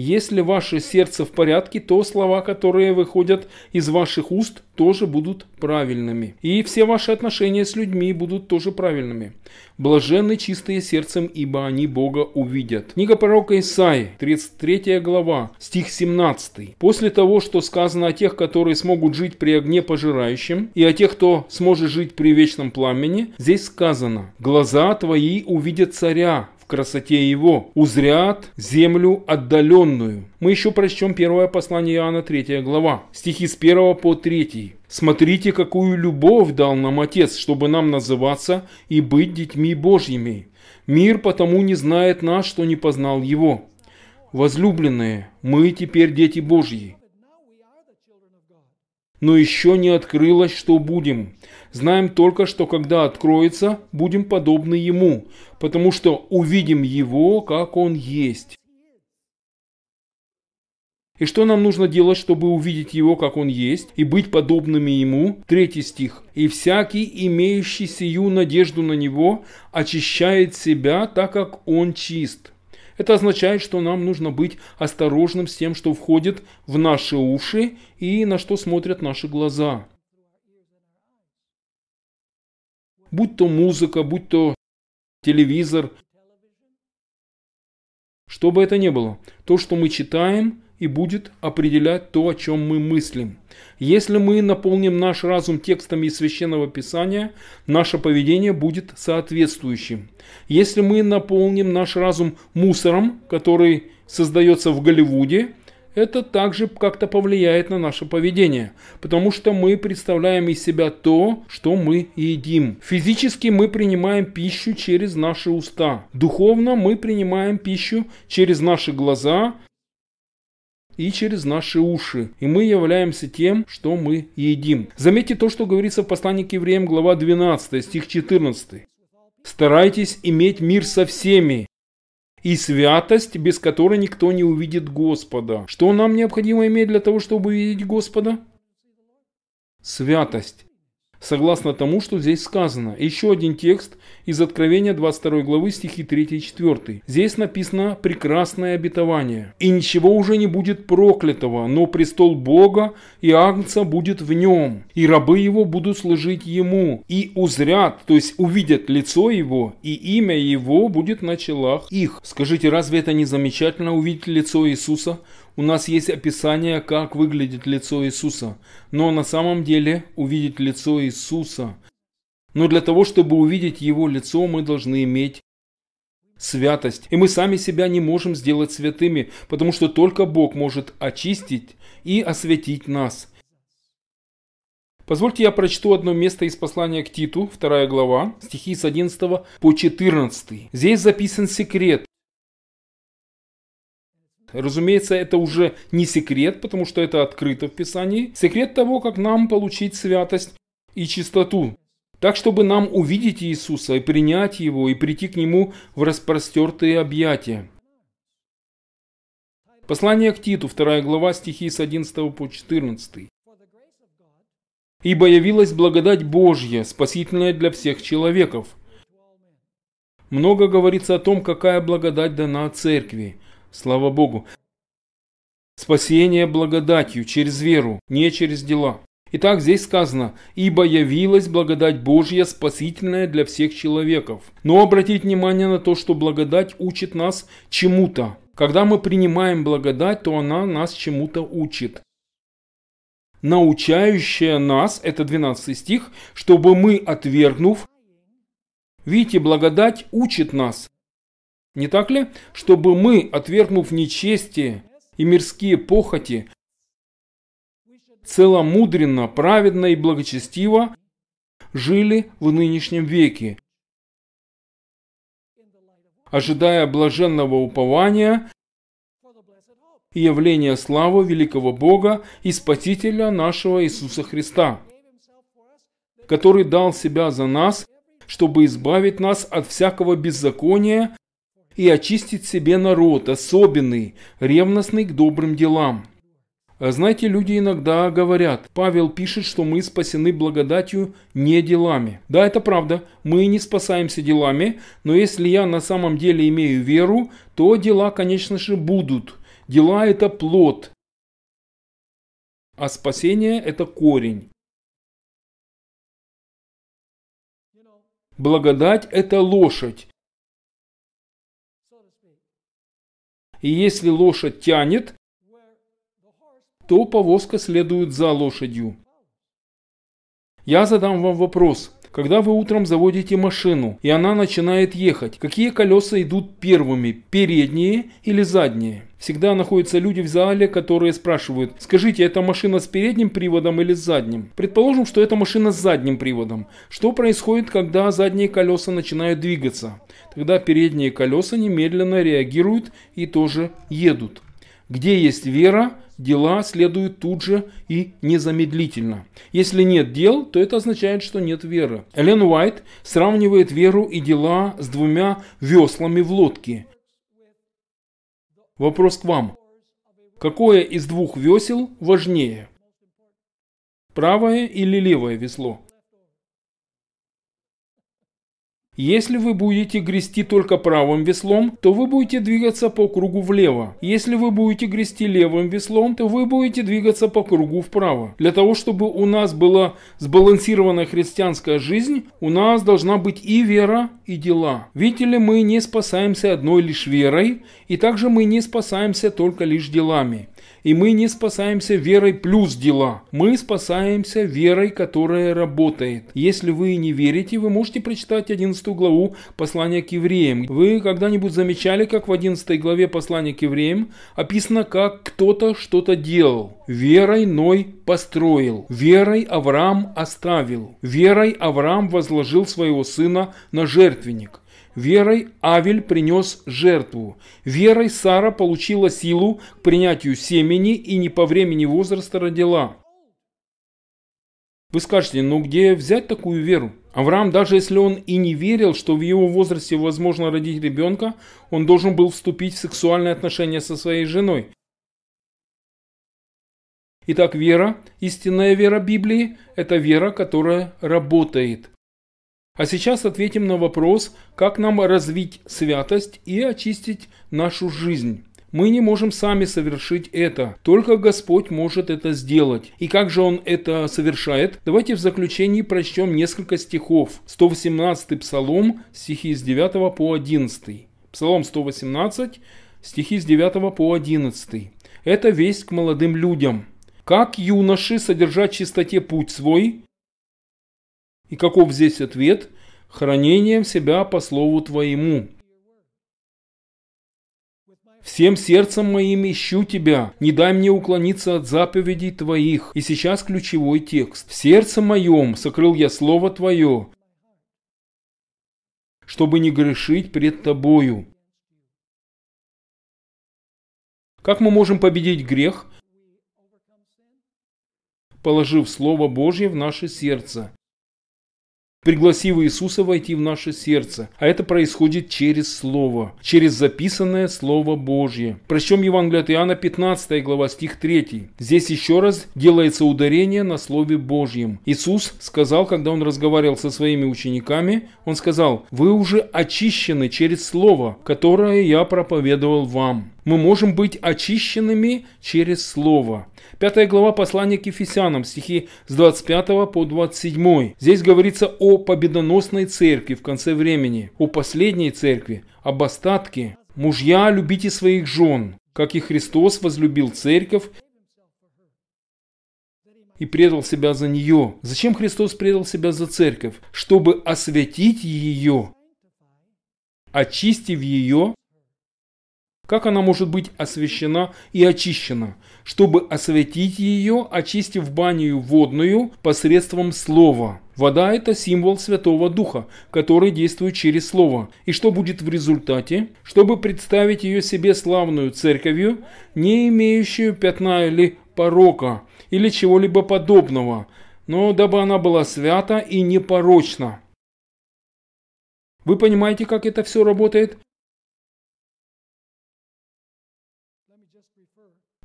Если ваше сердце в порядке, то слова, которые выходят из ваших уст, тоже будут правильными. И все ваши отношения с людьми будут тоже правильными. Блаженны чистые сердцем, ибо они Бога увидят. Книга пророка Исаи, 33 глава, стих 17. После того, что сказано о тех, которые смогут жить при огне пожирающем, и о тех, кто сможет жить при вечном пламени, здесь сказано «Глаза твои увидят царя, красоте его, узрят землю отдаленную». Мы еще прочтем первое послание Иоанна, 3 глава, стихи с 1 по 3. «Смотрите, какую любовь дал нам Отец, чтобы нам называться и быть детьми Божьими. Мир потому не знает нас, что не познал Его». Возлюбленные, мы теперь дети Божьи, но еще не открылось, что будем. Знаем только, что когда откроется, будем подобны ему, потому что увидим его, как он есть. И что нам нужно делать, чтобы увидеть его, как он есть, и быть подобными ему? Третий стих. «И всякий, имеющий сию надежду на него, очищает себя, так как он чист». Это означает, что нам нужно быть осторожным с тем, что входит в наши уши и на что смотрят наши глаза. Будь то музыка, будь то телевизор, что бы это ни было, то, что мы читаем – и будет определять то, о чем мы мыслим. Если мы наполним наш разум текстами из Священного Писания, наше поведение будет соответствующим. Если мы наполним наш разум мусором, который создается в Голливуде, это также как-то повлияет на наше поведение, потому что мы представляем из себя то, что мы едим. Физически мы принимаем пищу через наши уста, духовно мы принимаем пищу через наши глаза, и через наши уши. И мы являемся тем, что мы едим. Заметьте то, что говорится в послании к евреям, глава 12, стих 14. Старайтесь иметь мир со всеми, и святость, без которой никто не увидит Господа. Что нам необходимо иметь для того, чтобы увидеть Господа? Святость согласно тому, что здесь сказано. Еще один текст из Откровения 22 главы стихи 3 и 4. Здесь написано «прекрасное обетование». «И ничего уже не будет проклятого, но престол Бога и Агнца будет в нем, и рабы его будут служить ему, и узрят, то есть увидят лицо его, и имя его будет на челах их». Скажите, разве это не замечательно увидеть лицо Иисуса, у нас есть описание, как выглядит лицо Иисуса. Но на самом деле увидеть лицо Иисуса. Но для того, чтобы увидеть Его лицо, мы должны иметь святость. И мы сами себя не можем сделать святыми, потому что только Бог может очистить и осветить нас. Позвольте я прочту одно место из послания к Титу, 2 глава, стихи с 11 по 14. Здесь записан секрет, Разумеется, это уже не секрет, потому что это открыто в Писании. Секрет того, как нам получить святость и чистоту. Так, чтобы нам увидеть Иисуса и принять Его, и прийти к Нему в распростертые объятия. Послание к Титу, 2 глава, стихи с 11 по 14. «Ибо явилась благодать Божья, спасительная для всех человеков». Много говорится о том, какая благодать дана Церкви – Слава Богу. Спасение благодатью, через веру, не через дела. Итак, здесь сказано, «Ибо явилась благодать Божья, спасительная для всех человеков». Но обратить внимание на то, что благодать учит нас чему-то. Когда мы принимаем благодать, то она нас чему-то учит. «Научающая нас» – это 12 стих, «чтобы мы, отвергнув...» Видите, благодать учит нас. Не так ли? Чтобы мы, отвергнув нечестие и мирские похоти, целомудренно, праведно и благочестиво жили в нынешнем веке, ожидая блаженного упования и явления славы великого Бога и Спасителя нашего Иисуса Христа, который дал себя за нас, чтобы избавить нас от всякого беззакония и очистить себе народ, особенный, ревностный к добрым делам. А знаете, люди иногда говорят, Павел пишет, что мы спасены благодатью не делами. Да, это правда, мы не спасаемся делами, но если я на самом деле имею веру, то дела, конечно же, будут. Дела – это плод, а спасение – это корень. Благодать – это лошадь, и если лошадь тянет, то повозка следует за лошадью. Я задам вам вопрос, когда вы утром заводите машину, и она начинает ехать, какие колеса идут первыми, передние или задние? Всегда находятся люди в зале, которые спрашивают, скажите, это машина с передним приводом или с задним? Предположим, что это машина с задним приводом. Что происходит, когда задние колеса начинают двигаться? Тогда передние колеса немедленно реагируют и тоже едут. Где есть вера, дела следуют тут же и незамедлительно. Если нет дел, то это означает, что нет веры. Эллен Уайт сравнивает веру и дела с двумя веслами в лодке. Вопрос к вам. Какое из двух весел важнее? Правое или левое весло? Если вы будете грести только правым веслом, то вы будете двигаться по кругу влево. Если вы будете грести левым веслом, то вы будете двигаться по кругу вправо. Для того, чтобы у нас была сбалансированная христианская жизнь, у нас должна быть и вера, и дела. Видите ли, мы не спасаемся одной лишь верой, и также мы не спасаемся только лишь делами. И мы не спасаемся верой плюс дела. Мы спасаемся верой, которая работает. Если вы не верите, вы можете прочитать 11 главу послания к евреям. Вы когда-нибудь замечали, как в 11 главе послания к евреям описано, как кто-то что-то делал. Верой Ной построил, верой Авраам оставил, верой Авраам возложил своего сына на жертвенник. Верой Авель принес жертву. Верой Сара получила силу к принятию семени и не по времени возраста родила. Вы скажете, ну где взять такую веру? Авраам, даже если он и не верил, что в его возрасте возможно родить ребенка, он должен был вступить в сексуальные отношения со своей женой. Итак, вера, истинная вера Библии, это вера, которая работает. А сейчас ответим на вопрос, как нам развить святость и очистить нашу жизнь. Мы не можем сами совершить это, только Господь может это сделать. И как же Он это совершает? Давайте в заключении прочтем несколько стихов. 118 Псалом, стихи с 9 по 11. Псалом 118, стихи с 9 по 11. Это весть к молодым людям. «Как юноши содержать чистоте путь свой, и каков здесь ответ? Хранением себя по слову Твоему. Всем сердцем моим ищу Тебя, не дай мне уклониться от заповедей Твоих. И сейчас ключевой текст. В сердце моем сокрыл я Слово Твое, чтобы не грешить пред Тобою. Как мы можем победить грех? Положив Слово Божье в наше сердце пригласив Иисуса войти в наше сердце. А это происходит через Слово, через записанное Слово Божье. Прочтем Евангелие от Иоанна 15 глава стих 3. Здесь еще раз делается ударение на Слове Божьем. Иисус сказал, когда он разговаривал со своими учениками, он сказал, «Вы уже очищены через Слово, которое я проповедовал вам» мы можем быть очищенными через Слово. Пятая глава послания к Ефесянам, стихи с 25 по 27. Здесь говорится о победоносной церкви в конце времени, о последней церкви, об остатке. «Мужья, любите своих жен, как и Христос возлюбил церковь и предал себя за нее. Зачем Христос предал себя за церковь? Чтобы осветить ее, очистив ее как она может быть освящена и очищена? Чтобы осветить ее, очистив баню водную посредством слова. Вода – это символ Святого Духа, который действует через Слово. И что будет в результате? Чтобы представить ее себе славную церковью, не имеющую пятна или порока, или чего-либо подобного, но дабы она была свята и непорочна. Вы понимаете, как это все работает?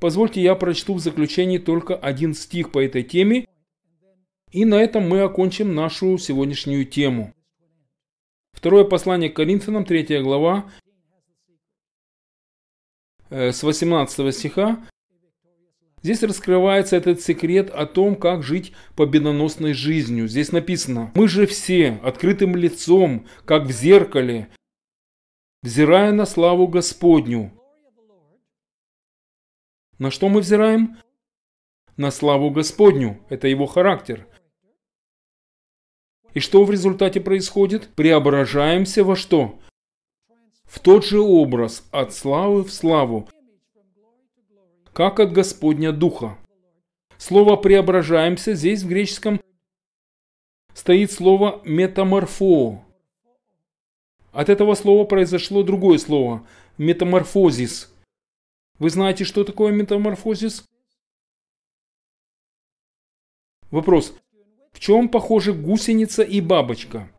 Позвольте я прочту в заключении только один стих по этой теме, и на этом мы окончим нашу сегодняшнюю тему. Второе послание к Коринфянам, 3 глава, э, с 18 стиха. Здесь раскрывается этот секрет о том, как жить победоносной жизнью. Здесь написано, мы же все открытым лицом, как в зеркале, взирая на славу Господню, на что мы взираем? На славу Господню, это его характер. И что в результате происходит? Преображаемся во что? В тот же образ, от славы в славу, как от Господня Духа. Слово «преображаемся» здесь в греческом стоит слово «метаморфо». От этого слова произошло другое слово – метаморфозис – вы знаете, что такое метаморфозис? Вопрос. В чем похожи гусеница и бабочка?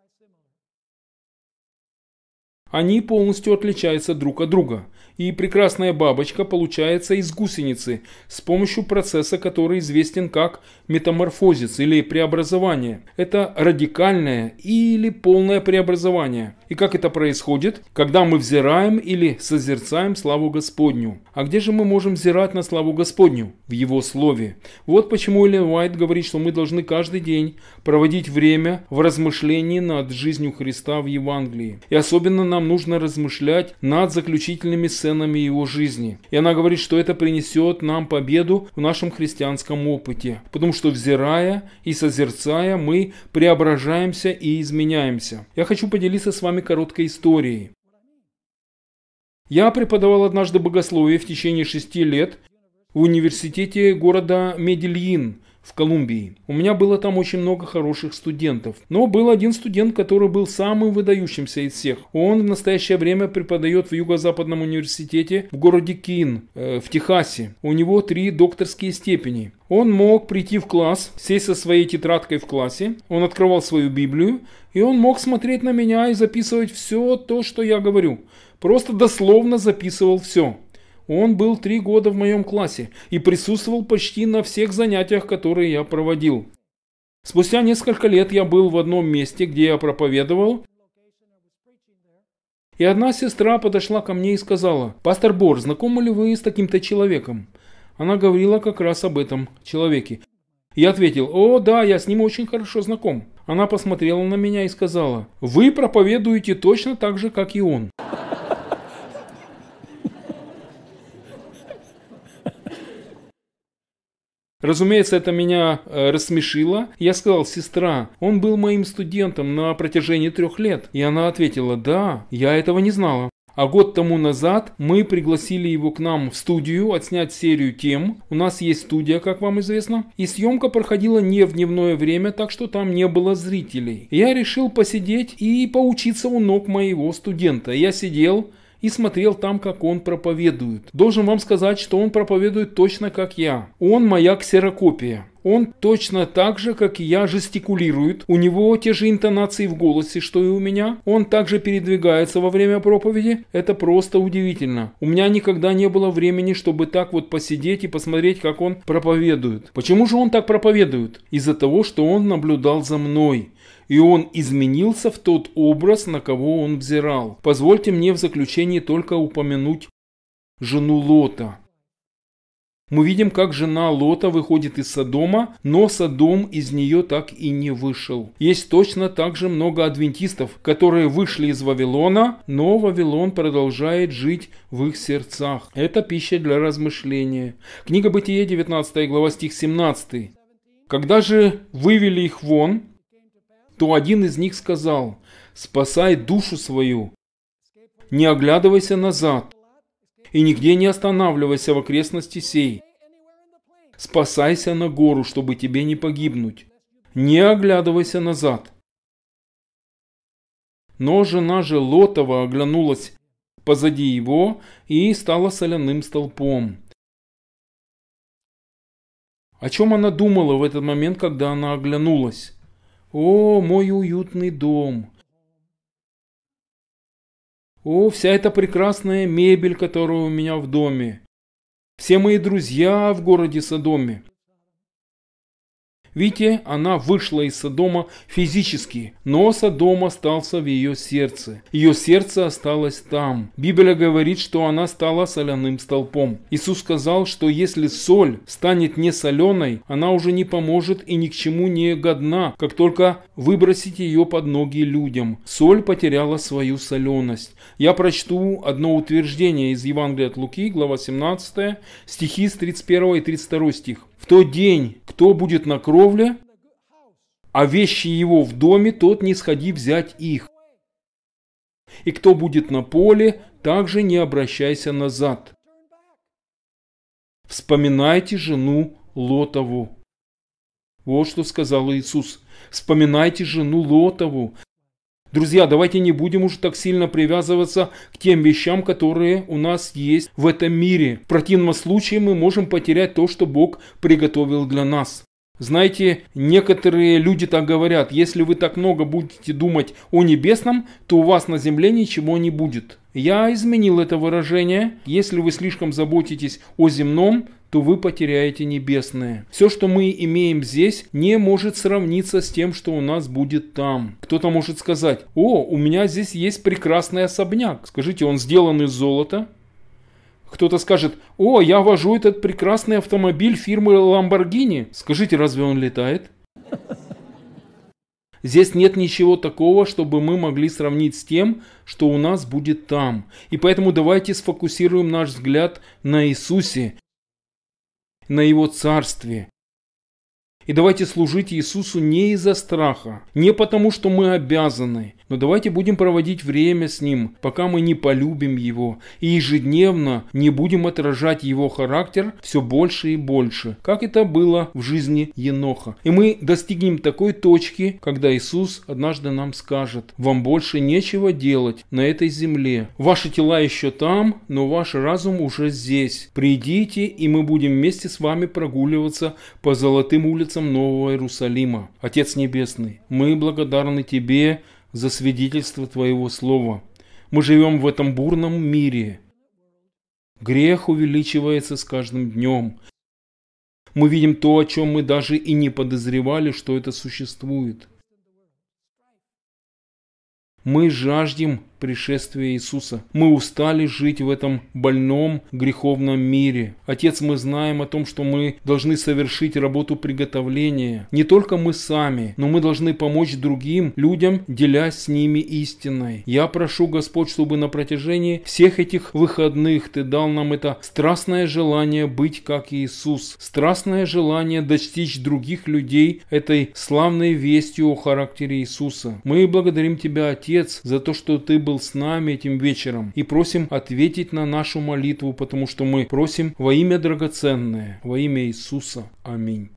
Они полностью отличаются друг от друга и прекрасная бабочка получается из гусеницы с помощью процесса, который известен как метаморфозис или преобразование. Это радикальное или полное преобразование. И как это происходит? Когда мы взираем или созерцаем славу Господню. А где же мы можем взирать на славу Господню? В Его Слове. Вот почему Эллен Уайт говорит, что мы должны каждый день проводить время в размышлении над жизнью Христа в Евангелии. И особенно нам нужно размышлять над заключительными ссылками сценами его жизни. И она говорит, что это принесет нам победу в нашем христианском опыте, потому что взирая и созерцая мы преображаемся и изменяемся. Я хочу поделиться с вами короткой историей. Я преподавал однажды богословие в течение шести лет в университете города Медельин в Колумбии. У меня было там очень много хороших студентов. Но был один студент, который был самым выдающимся из всех. Он в настоящее время преподает в Юго-Западном университете в городе Кин, э, в Техасе. У него три докторские степени. Он мог прийти в класс, сесть со своей тетрадкой в классе, он открывал свою Библию, и он мог смотреть на меня и записывать все то, что я говорю. Просто дословно записывал все. Он был три года в моем классе и присутствовал почти на всех занятиях, которые я проводил. Спустя несколько лет я был в одном месте, где я проповедовал, и одна сестра подошла ко мне и сказала, «Пастор Бор, знакомы ли вы с таким-то человеком?» Она говорила как раз об этом человеке. Я ответил, «О, да, я с ним очень хорошо знаком». Она посмотрела на меня и сказала, «Вы проповедуете точно так же, как и он». Разумеется, это меня э, рассмешило. Я сказал, сестра, он был моим студентом на протяжении трех лет. И она ответила, да, я этого не знала. А год тому назад мы пригласили его к нам в студию отснять серию тем. У нас есть студия, как вам известно. И съемка проходила не в дневное время, так что там не было зрителей. Я решил посидеть и поучиться у ног моего студента. Я сидел, и смотрел там, как он проповедует. Должен вам сказать, что он проповедует точно как я. Он моя ксерокопия. Он точно так же, как и я, жестикулирует. У него те же интонации в голосе, что и у меня. Он также передвигается во время проповеди. Это просто удивительно. У меня никогда не было времени, чтобы так вот посидеть и посмотреть, как он проповедует. Почему же он так проповедует? Из-за того, что он наблюдал за мной и он изменился в тот образ, на кого он взирал. Позвольте мне в заключении только упомянуть жену Лота. Мы видим, как жена Лота выходит из Содома, но Содом из нее так и не вышел. Есть точно так же много адвентистов, которые вышли из Вавилона, но Вавилон продолжает жить в их сердцах. Это пища для размышления. Книга Бытие, 19 глава, стих 17. «Когда же вывели их вон, то один из них сказал, «Спасай душу свою, не оглядывайся назад и нигде не останавливайся в окрестности сей. Спасайся на гору, чтобы тебе не погибнуть. Не оглядывайся назад». Но жена же Лотова оглянулась позади его и стала соляным столпом. О чем она думала в этот момент, когда она оглянулась? О, мой уютный дом! О, вся эта прекрасная мебель, которая у меня в доме! Все мои друзья в городе Содоме! Видите, она вышла из Содома физически, но Содом остался в ее сердце. Ее сердце осталось там. Библия говорит, что она стала соляным столпом. Иисус сказал, что если соль станет не соленой, она уже не поможет и ни к чему не годна, как только выбросить ее под ноги людям. Соль потеряла свою соленость. Я прочту одно утверждение из Евангелия от Луки, глава 17, стихи с 31 и 32 стих в тот день, кто будет на кровле, а вещи его в доме, тот не сходи взять их. И кто будет на поле, также не обращайся назад. Вспоминайте жену Лотову. Вот что сказал Иисус. Вспоминайте жену Лотову. Друзья, давайте не будем уже так сильно привязываться к тем вещам, которые у нас есть в этом мире. В противном случае мы можем потерять то, что Бог приготовил для нас. Знаете, некоторые люди так говорят, если вы так много будете думать о небесном, то у вас на земле ничего не будет. Я изменил это выражение. Если вы слишком заботитесь о земном, то вы потеряете небесное. Все, что мы имеем здесь, не может сравниться с тем, что у нас будет там. Кто-то может сказать, о, у меня здесь есть прекрасный особняк. Скажите, он сделан из золота? Кто-то скажет, о, я вожу этот прекрасный автомобиль фирмы Lamborghini. Скажите, разве он летает? Здесь нет ничего такого, чтобы мы могли сравнить с тем, что у нас будет там. И поэтому давайте сфокусируем наш взгляд на Иисусе, на Его Царстве. И давайте служить Иисусу не из-за страха, не потому, что мы обязаны, но давайте будем проводить время с Ним, пока мы не полюбим Его, и ежедневно не будем отражать Его характер все больше и больше, как это было в жизни Еноха. И мы достигнем такой точки, когда Иисус однажды нам скажет, вам больше нечего делать на этой земле. Ваши тела еще там, но ваш разум уже здесь. Придите, и мы будем вместе с вами прогуливаться по золотым улицам Нового Иерусалима. Отец Небесный, мы благодарны Тебе за свидетельство Твоего Слова. Мы живем в этом бурном мире. Грех увеличивается с каждым днем. Мы видим то, о чем мы даже и не подозревали, что это существует. Мы жаждем пришествия Иисуса. Мы устали жить в этом больном греховном мире. Отец, мы знаем о том, что мы должны совершить работу приготовления. Не только мы сами, но мы должны помочь другим людям, делясь с ними истиной. Я прошу, Господь, чтобы на протяжении всех этих выходных Ты дал нам это страстное желание быть как Иисус, страстное желание достичь других людей этой славной вестью о характере Иисуса. Мы благодарим Тебя, Отец, за то, что Ты был с нами этим вечером и просим ответить на нашу молитву, потому что мы просим во имя драгоценное, во имя Иисуса. Аминь.